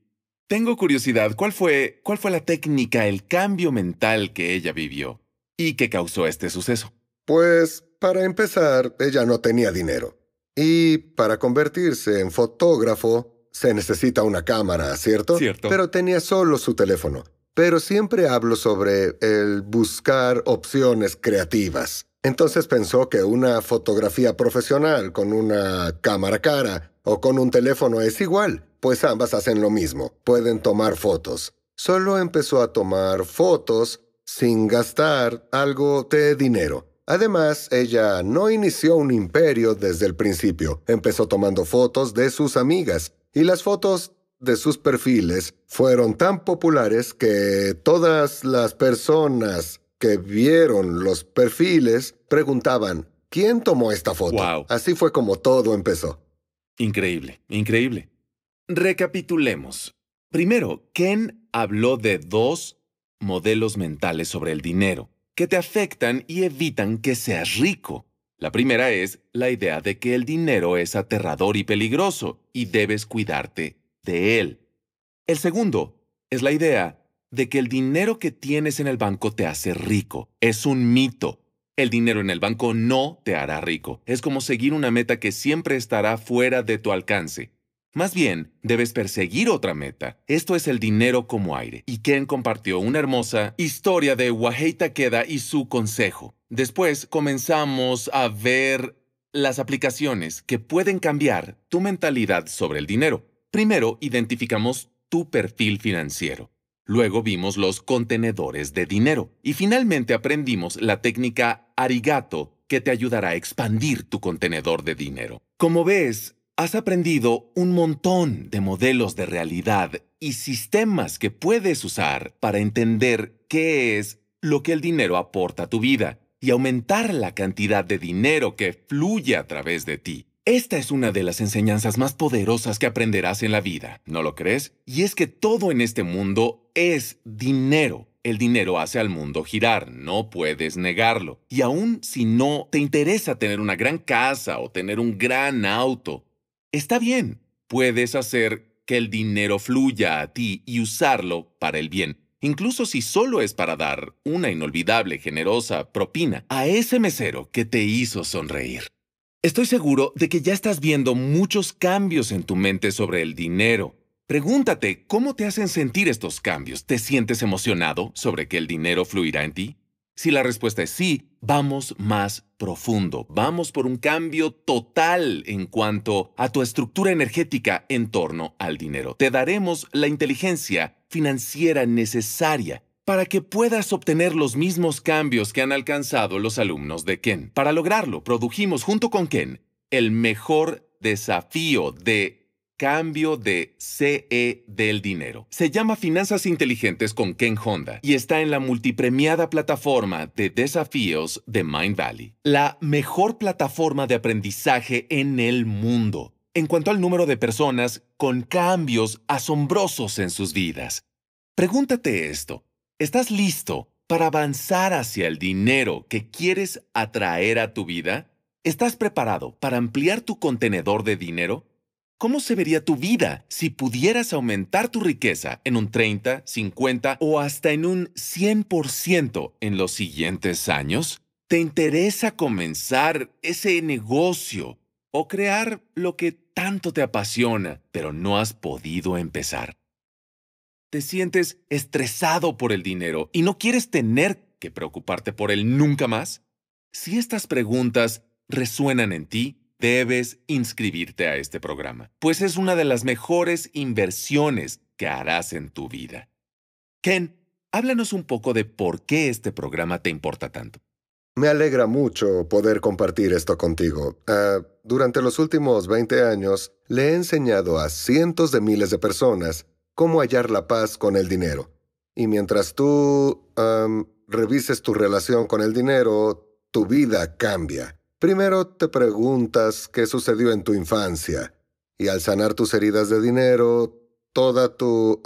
tengo curiosidad, ¿cuál fue, ¿cuál fue la técnica, el cambio mental que ella vivió y qué causó este suceso? Pues, para empezar, ella no tenía dinero. Y para convertirse en fotógrafo se necesita una cámara, ¿cierto? Cierto. Pero tenía solo su teléfono. Pero siempre hablo sobre el buscar opciones creativas. Entonces pensó que una fotografía profesional con una cámara cara o con un teléfono es igual pues ambas hacen lo mismo, pueden tomar fotos. Solo empezó a tomar fotos sin gastar algo de dinero. Además, ella no inició un imperio desde el principio. Empezó tomando fotos de sus amigas y las fotos de sus perfiles fueron tan populares que todas las personas que vieron los perfiles preguntaban, ¿quién tomó esta foto? Así fue como todo empezó. Increíble, increíble. Recapitulemos. Primero, Ken habló de dos modelos mentales sobre el dinero que te afectan y evitan que seas rico. La primera es la idea de que el dinero es aterrador y peligroso y debes cuidarte de él. El segundo es la idea de que el dinero que tienes en el banco te hace rico. Es un mito. El dinero en el banco no te hará rico. Es como seguir una meta que siempre estará fuera de tu alcance. Más bien, debes perseguir otra meta. Esto es el dinero como aire. Y Ken compartió una hermosa historia de Wajeita Takeda y su consejo. Después comenzamos a ver las aplicaciones que pueden cambiar tu mentalidad sobre el dinero. Primero, identificamos tu perfil financiero. Luego vimos los contenedores de dinero. Y finalmente aprendimos la técnica arigato que te ayudará a expandir tu contenedor de dinero. Como ves, Has aprendido un montón de modelos de realidad y sistemas que puedes usar para entender qué es lo que el dinero aporta a tu vida y aumentar la cantidad de dinero que fluye a través de ti. Esta es una de las enseñanzas más poderosas que aprenderás en la vida, ¿no lo crees? Y es que todo en este mundo es dinero. El dinero hace al mundo girar, no puedes negarlo. Y aun si no te interesa tener una gran casa o tener un gran auto, Está bien, puedes hacer que el dinero fluya a ti y usarlo para el bien, incluso si solo es para dar una inolvidable, generosa propina a ese mesero que te hizo sonreír. Estoy seguro de que ya estás viendo muchos cambios en tu mente sobre el dinero. Pregúntate, ¿cómo te hacen sentir estos cambios? ¿Te sientes emocionado sobre que el dinero fluirá en ti? Si la respuesta es sí, vamos más profundo. Vamos por un cambio total en cuanto a tu estructura energética en torno al dinero. Te daremos la inteligencia financiera necesaria para que puedas obtener los mismos cambios que han alcanzado los alumnos de Ken. Para lograrlo, produjimos junto con Ken el mejor desafío de Cambio de CE del dinero. Se llama Finanzas Inteligentes con Ken Honda y está en la multipremiada plataforma de desafíos de Mind Valley. La mejor plataforma de aprendizaje en el mundo en cuanto al número de personas con cambios asombrosos en sus vidas. Pregúntate esto. ¿Estás listo para avanzar hacia el dinero que quieres atraer a tu vida? ¿Estás preparado para ampliar tu contenedor de dinero? ¿Cómo se vería tu vida si pudieras aumentar tu riqueza en un 30, 50 o hasta en un 100% en los siguientes años? ¿Te interesa comenzar ese negocio o crear lo que tanto te apasiona, pero no has podido empezar? ¿Te sientes estresado por el dinero y no quieres tener que preocuparte por él nunca más? Si estas preguntas resuenan en ti, debes inscribirte a este programa, pues es una de las mejores inversiones que harás en tu vida. Ken, háblanos un poco de por qué este programa te importa tanto. Me alegra mucho poder compartir esto contigo. Ah, durante los últimos 20 años le he enseñado a cientos de miles de personas cómo hallar la paz con el dinero. Y mientras tú revises tu relación con el dinero, tu vida cambia. Primero te preguntas qué sucedió en tu infancia y al sanar tus heridas de dinero, toda tu...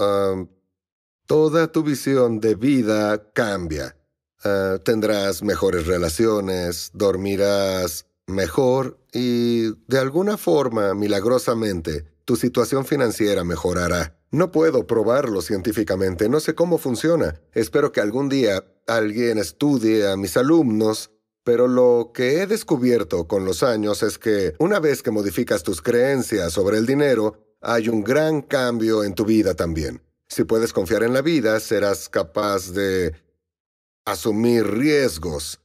toda tu visión de vida cambia. Ah, tendrás mejores relaciones, dormirás mejor y, de alguna forma, milagrosamente, tu situación financiera mejorará. No puedo probarlo científicamente, no sé cómo funciona. Espero que algún día alguien estudie a mis alumnos pero lo que he descubierto con los años es que una vez que modificas tus creencias sobre el dinero, hay un gran cambio en tu vida también. Si puedes confiar en la vida, serás capaz de asumir riesgos.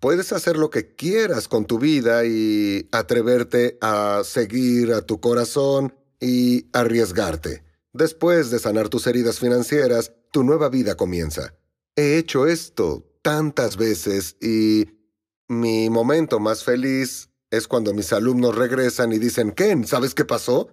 Puedes hacer lo que quieras con tu vida y atreverte a seguir a tu corazón y arriesgarte. Después de sanar tus heridas financieras, tu nueva vida comienza. He hecho esto tantas veces y mi momento más feliz es cuando mis alumnos regresan y dicen, Ken, ¿sabes qué pasó?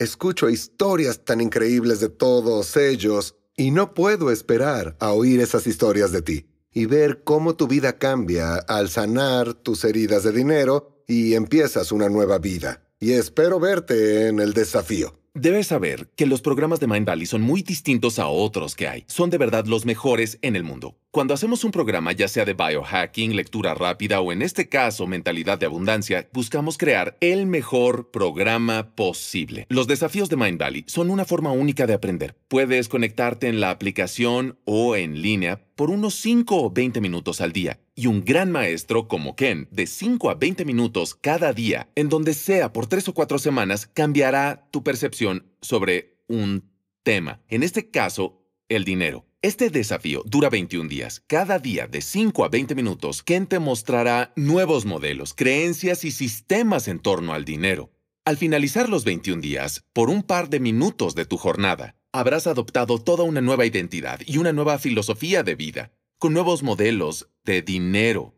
Escucho historias tan increíbles de todos ellos y no puedo esperar a oír esas historias de ti y ver cómo tu vida cambia al sanar tus heridas de dinero y empiezas una nueva vida. Y espero verte en el desafío. Debes saber que los programas de Mind Valley son muy distintos a otros que hay. Son de verdad los mejores en el mundo. Cuando hacemos un programa, ya sea de biohacking, lectura rápida o en este caso mentalidad de abundancia, buscamos crear el mejor programa posible. Los desafíos de Mindvalley son una forma única de aprender. Puedes conectarte en la aplicación o en línea por unos 5 o 20 minutos al día y un gran maestro como Ken de 5 a 20 minutos cada día, en donde sea por 3 o 4 semanas, cambiará tu percepción sobre un tema. En este caso, el dinero. Este desafío dura 21 días. Cada día de 5 a 20 minutos, Ken te mostrará nuevos modelos, creencias y sistemas en torno al dinero. Al finalizar los 21 días, por un par de minutos de tu jornada, habrás adoptado toda una nueva identidad y una nueva filosofía de vida, con nuevos modelos de dinero.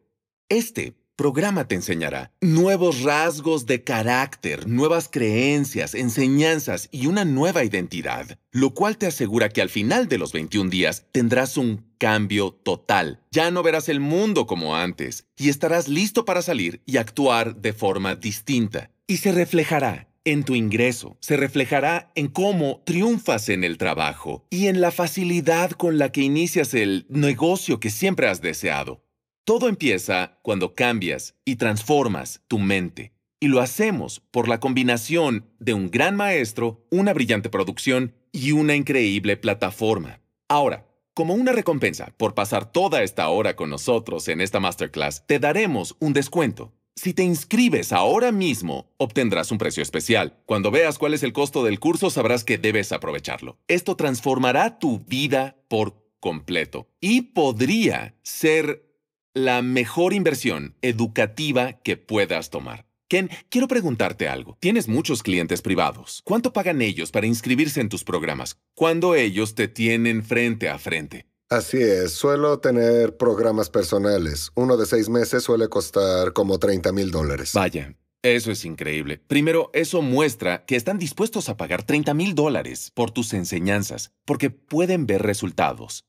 Este Programa te enseñará nuevos rasgos de carácter, nuevas creencias, enseñanzas y una nueva identidad, lo cual te asegura que al final de los 21 días tendrás un cambio total. Ya no verás el mundo como antes y estarás listo para salir y actuar de forma distinta. Y se reflejará en tu ingreso, se reflejará en cómo triunfas en el trabajo y en la facilidad con la que inicias el negocio que siempre has deseado. Todo empieza cuando cambias y transformas tu mente. Y lo hacemos por la combinación de un gran maestro, una brillante producción y una increíble plataforma. Ahora, como una recompensa por pasar toda esta hora con nosotros en esta masterclass, te daremos un descuento. Si te inscribes ahora mismo, obtendrás un precio especial. Cuando veas cuál es el costo del curso, sabrás que debes aprovecharlo. Esto transformará tu vida por completo y podría ser la mejor inversión educativa que puedas tomar. Ken, quiero preguntarte algo. Tienes muchos clientes privados. ¿Cuánto pagan ellos para inscribirse en tus programas? Cuando ellos te tienen frente a frente? Así es, suelo tener programas personales. Uno de seis meses suele costar como 30 mil dólares. Vaya, eso es increíble. Primero, eso muestra que están dispuestos a pagar 30 mil dólares por tus enseñanzas, porque pueden ver resultados.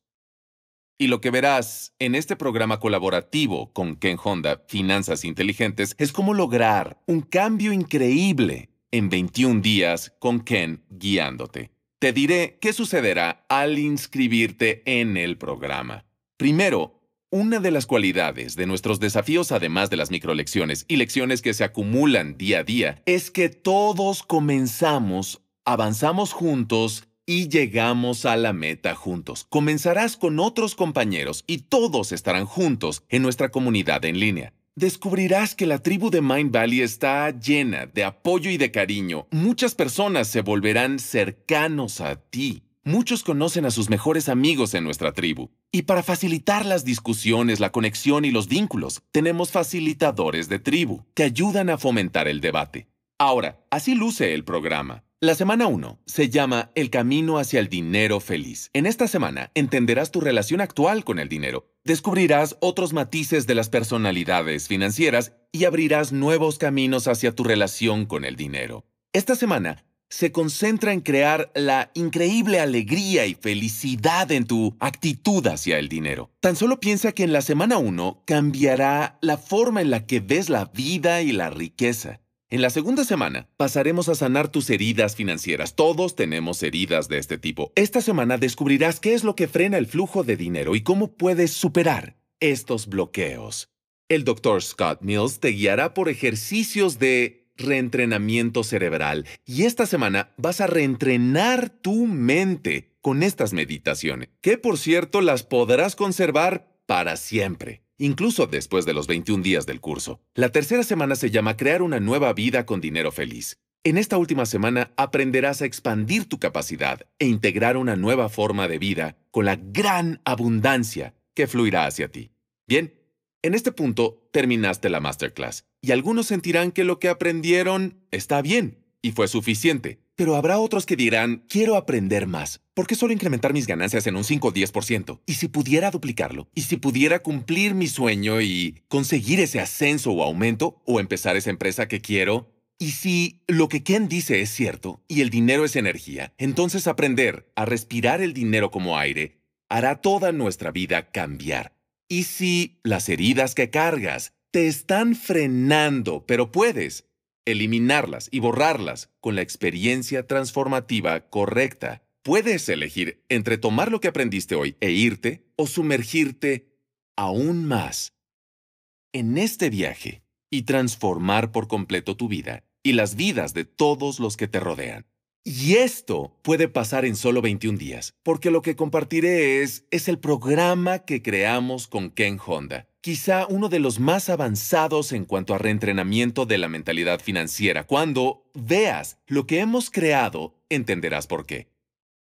Y lo que verás en este programa colaborativo con Ken Honda, Finanzas Inteligentes, es cómo lograr un cambio increíble en 21 días con Ken guiándote. Te diré qué sucederá al inscribirte en el programa. Primero, una de las cualidades de nuestros desafíos, además de las microlecciones y lecciones que se acumulan día a día, es que todos comenzamos, avanzamos juntos y llegamos a la meta juntos. Comenzarás con otros compañeros y todos estarán juntos en nuestra comunidad en línea. Descubrirás que la tribu de Mind Valley está llena de apoyo y de cariño. Muchas personas se volverán cercanos a ti. Muchos conocen a sus mejores amigos en nuestra tribu. Y para facilitar las discusiones, la conexión y los vínculos, tenemos facilitadores de tribu que ayudan a fomentar el debate. Ahora, así luce el programa. La semana 1 se llama El camino hacia el dinero feliz. En esta semana entenderás tu relación actual con el dinero, descubrirás otros matices de las personalidades financieras y abrirás nuevos caminos hacia tu relación con el dinero. Esta semana se concentra en crear la increíble alegría y felicidad en tu actitud hacia el dinero. Tan solo piensa que en la semana 1 cambiará la forma en la que ves la vida y la riqueza. En la segunda semana pasaremos a sanar tus heridas financieras. Todos tenemos heridas de este tipo. Esta semana descubrirás qué es lo que frena el flujo de dinero y cómo puedes superar estos bloqueos. El doctor Scott Mills te guiará por ejercicios de reentrenamiento cerebral y esta semana vas a reentrenar tu mente con estas meditaciones, que por cierto las podrás conservar para siempre incluso después de los 21 días del curso. La tercera semana se llama Crear una nueva vida con dinero feliz. En esta última semana aprenderás a expandir tu capacidad e integrar una nueva forma de vida con la gran abundancia que fluirá hacia ti. Bien, en este punto terminaste la masterclass y algunos sentirán que lo que aprendieron está bien y fue suficiente. Pero habrá otros que dirán, quiero aprender más. ¿Por qué solo incrementar mis ganancias en un 5 o 10%? ¿Y si pudiera duplicarlo? ¿Y si pudiera cumplir mi sueño y conseguir ese ascenso o aumento? ¿O empezar esa empresa que quiero? Y si lo que Ken dice es cierto y el dinero es energía, entonces aprender a respirar el dinero como aire hará toda nuestra vida cambiar. Y si las heridas que cargas te están frenando, pero puedes eliminarlas y borrarlas con la experiencia transformativa correcta. Puedes elegir entre tomar lo que aprendiste hoy e irte o sumergirte aún más en este viaje y transformar por completo tu vida y las vidas de todos los que te rodean. Y esto puede pasar en solo 21 días, porque lo que compartiré es, es el programa que creamos con Ken Honda quizá uno de los más avanzados en cuanto a reentrenamiento de la mentalidad financiera. Cuando veas lo que hemos creado, entenderás por qué.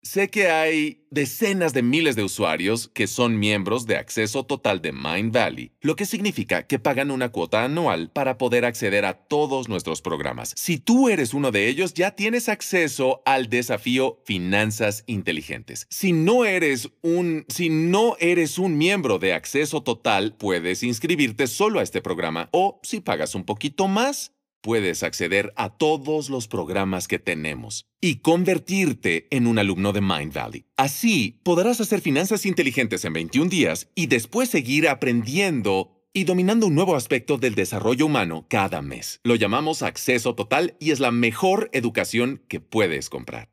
Sé que hay decenas de miles de usuarios que son miembros de acceso total de Mind Valley, lo que significa que pagan una cuota anual para poder acceder a todos nuestros programas. Si tú eres uno de ellos, ya tienes acceso al desafío Finanzas Inteligentes. Si no eres un si no eres un miembro de acceso total, puedes inscribirte solo a este programa o si pagas un poquito más, puedes acceder a todos los programas que tenemos y convertirte en un alumno de Mind Valley. Así podrás hacer finanzas inteligentes en 21 días y después seguir aprendiendo y dominando un nuevo aspecto del desarrollo humano cada mes. Lo llamamos acceso total y es la mejor educación que puedes comprar.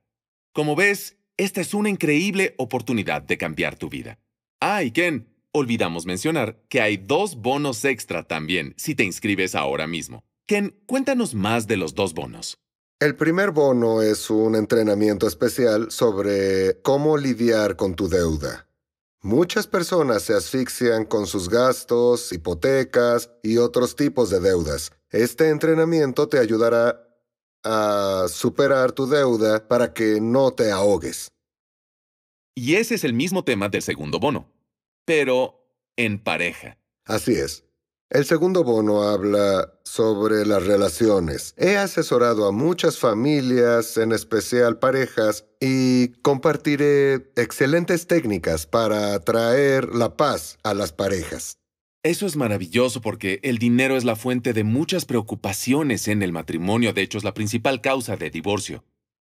Como ves, esta es una increíble oportunidad de cambiar tu vida. Ah, y Ken, olvidamos mencionar que hay dos bonos extra también si te inscribes ahora mismo. Ken, cuéntanos más de los dos bonos. El primer bono es un entrenamiento especial sobre cómo lidiar con tu deuda. Muchas personas se asfixian con sus gastos, hipotecas y otros tipos de deudas. Este entrenamiento te ayudará a superar tu deuda para que no te ahogues. Y ese es el mismo tema del segundo bono, pero en pareja. Así es. El segundo bono habla sobre las relaciones. He asesorado a muchas familias, en especial parejas, y compartiré excelentes técnicas para atraer la paz a las parejas. Eso es maravilloso porque el dinero es la fuente de muchas preocupaciones en el matrimonio, de hecho es la principal causa de divorcio.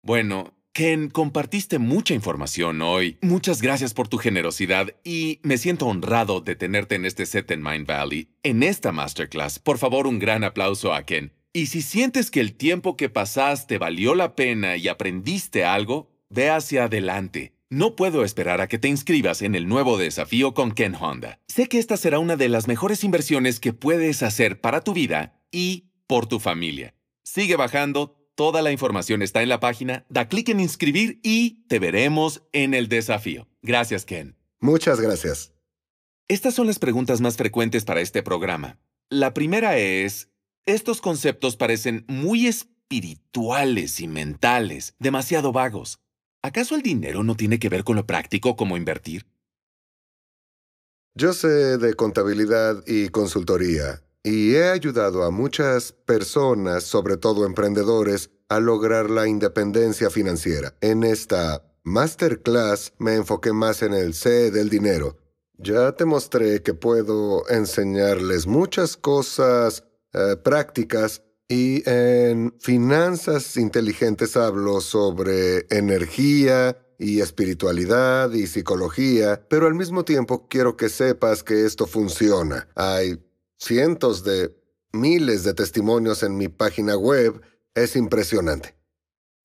Bueno, Ken, compartiste mucha información hoy. Muchas gracias por tu generosidad y me siento honrado de tenerte en este set en Mind Valley, en esta masterclass. Por favor, un gran aplauso a Ken. Y si sientes que el tiempo que pasaste valió la pena y aprendiste algo, ve hacia adelante. No puedo esperar a que te inscribas en el nuevo desafío con Ken Honda. Sé que esta será una de las mejores inversiones que puedes hacer para tu vida y por tu familia. Sigue bajando Toda la información está en la página, da clic en inscribir y te veremos en el desafío. Gracias, Ken. Muchas gracias. Estas son las preguntas más frecuentes para este programa. La primera es, estos conceptos parecen muy espirituales y mentales, demasiado vagos. ¿Acaso el dinero no tiene que ver con lo práctico como invertir? Yo sé de contabilidad y consultoría, y he ayudado a muchas personas, sobre todo emprendedores, a lograr la independencia financiera. En esta masterclass me enfoqué más en el C del dinero. Ya te mostré que puedo enseñarles muchas cosas eh, prácticas y en finanzas inteligentes hablo sobre energía y espiritualidad y psicología, pero al mismo tiempo quiero que sepas que esto funciona. Hay cientos de miles de testimonios en mi página web es impresionante.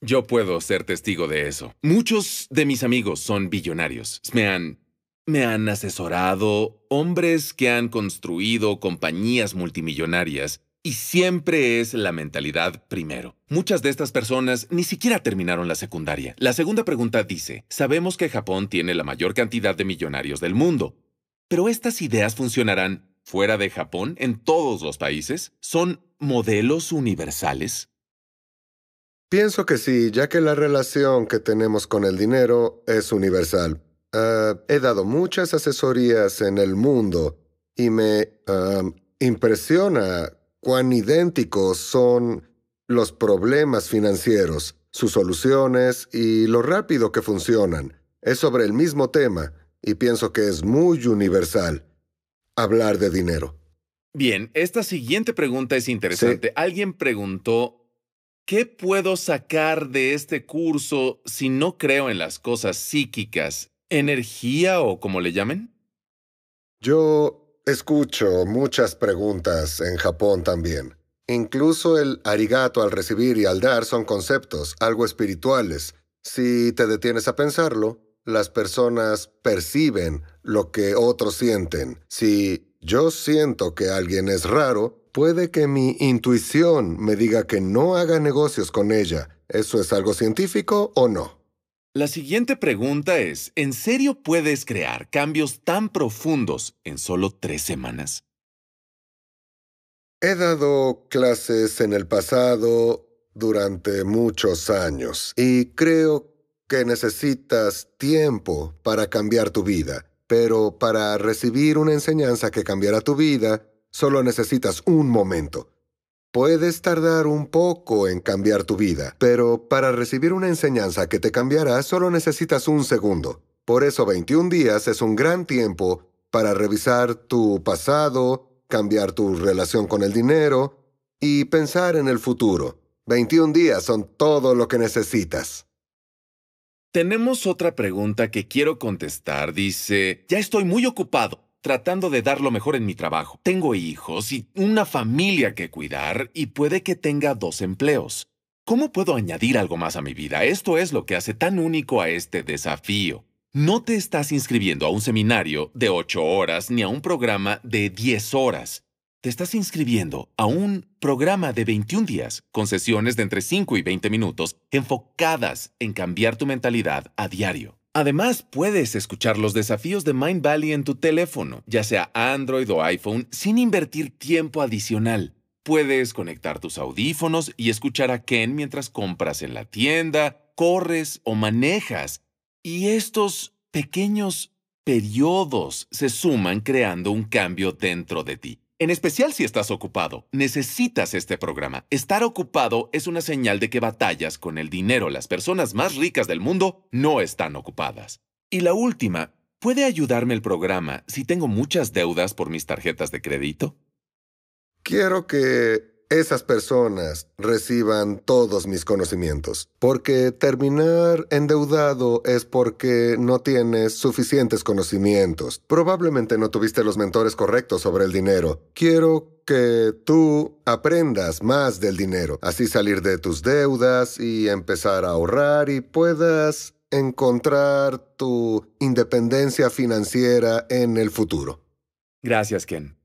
Yo puedo ser testigo de eso. Muchos de mis amigos son billonarios. Me han, me han asesorado hombres que han construido compañías multimillonarias y siempre es la mentalidad primero. Muchas de estas personas ni siquiera terminaron la secundaria. La segunda pregunta dice, sabemos que Japón tiene la mayor cantidad de millonarios del mundo, pero estas ideas funcionarán fuera de Japón, en todos los países, son modelos universales? Pienso que sí, ya que la relación que tenemos con el dinero es universal. Ah, he dado muchas asesorías en el mundo y me ah, impresiona cuán idénticos son los problemas financieros, sus soluciones y lo rápido que funcionan. Es sobre el mismo tema y pienso que es muy universal hablar de dinero. Bien, esta siguiente pregunta es interesante. Alguien preguntó, ¿qué puedo sacar de este curso si no creo en las cosas psíquicas, energía o como le llamen? Yo escucho muchas preguntas en Japón también. Incluso el arigato al recibir y al dar son conceptos, algo espirituales. Si te detienes a pensarlo, las personas perciben lo que otros sienten. Si yo siento que alguien es raro, puede que mi intuición me diga que no haga negocios con ella. ¿Eso es algo científico o no? La siguiente pregunta es, ¿en serio puedes crear cambios tan profundos en solo tres semanas? He dado clases en el pasado durante muchos años y creo que necesitas tiempo para cambiar tu vida, pero para recibir una enseñanza que cambiará tu vida, solo necesitas un momento. Puedes tardar un poco en cambiar tu vida, pero para recibir una enseñanza que te cambiará solo necesitas un segundo. Por eso 21 días es un gran tiempo para revisar tu pasado, cambiar tu relación con el dinero y pensar en el futuro. 21 días son todo lo que necesitas. Tenemos otra pregunta que quiero contestar. Dice, ya estoy muy ocupado tratando de dar lo mejor en mi trabajo. Tengo hijos y una familia que cuidar y puede que tenga dos empleos. ¿Cómo puedo añadir algo más a mi vida? Esto es lo que hace tan único a este desafío. No te estás inscribiendo a un seminario de ocho horas ni a un programa de 10 horas te estás inscribiendo a un programa de 21 días con sesiones de entre 5 y 20 minutos enfocadas en cambiar tu mentalidad a diario. Además, puedes escuchar los desafíos de Mind Valley en tu teléfono, ya sea Android o iPhone, sin invertir tiempo adicional. Puedes conectar tus audífonos y escuchar a Ken mientras compras en la tienda, corres o manejas. Y estos pequeños periodos se suman creando un cambio dentro de ti. En especial si estás ocupado, necesitas este programa. Estar ocupado es una señal de que batallas con el dinero. Las personas más ricas del mundo no están ocupadas. Y la última, ¿puede ayudarme el programa si tengo muchas deudas por mis tarjetas de crédito? Quiero que esas personas reciban todos mis conocimientos. Porque terminar endeudado es porque no tienes suficientes conocimientos. Probablemente no tuviste los mentores correctos sobre el dinero. Quiero que tú aprendas más del dinero, así salir de tus deudas y empezar a ahorrar y puedas encontrar tu independencia financiera en el futuro. Gracias, Ken.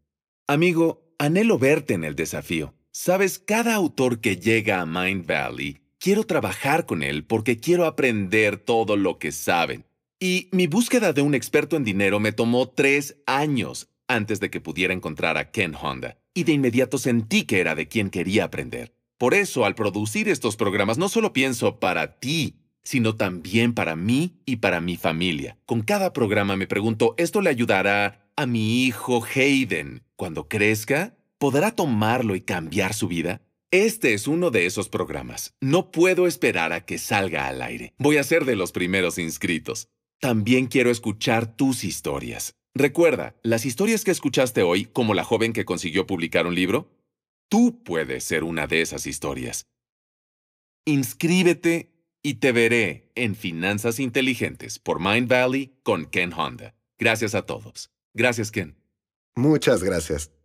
Amigo, anhelo verte en el desafío. Sabes, cada autor que llega a Mind Valley, quiero trabajar con él porque quiero aprender todo lo que saben. Y mi búsqueda de un experto en dinero me tomó tres años antes de que pudiera encontrar a Ken Honda, y de inmediato sentí que era de quien quería aprender. Por eso, al producir estos programas, no solo pienso para ti, sino también para mí y para mi familia. Con cada programa me pregunto, ¿esto le ayudará a mi hijo Hayden cuando crezca? ¿Podrá tomarlo y cambiar su vida? Este es uno de esos programas. No puedo esperar a que salga al aire. Voy a ser de los primeros inscritos. También quiero escuchar tus historias. Recuerda, las historias que escuchaste hoy, como la joven que consiguió publicar un libro, tú puedes ser una de esas historias. Inscríbete y te veré en Finanzas Inteligentes por Mind Valley con Ken Honda. Gracias a todos. Gracias, Ken. Muchas gracias.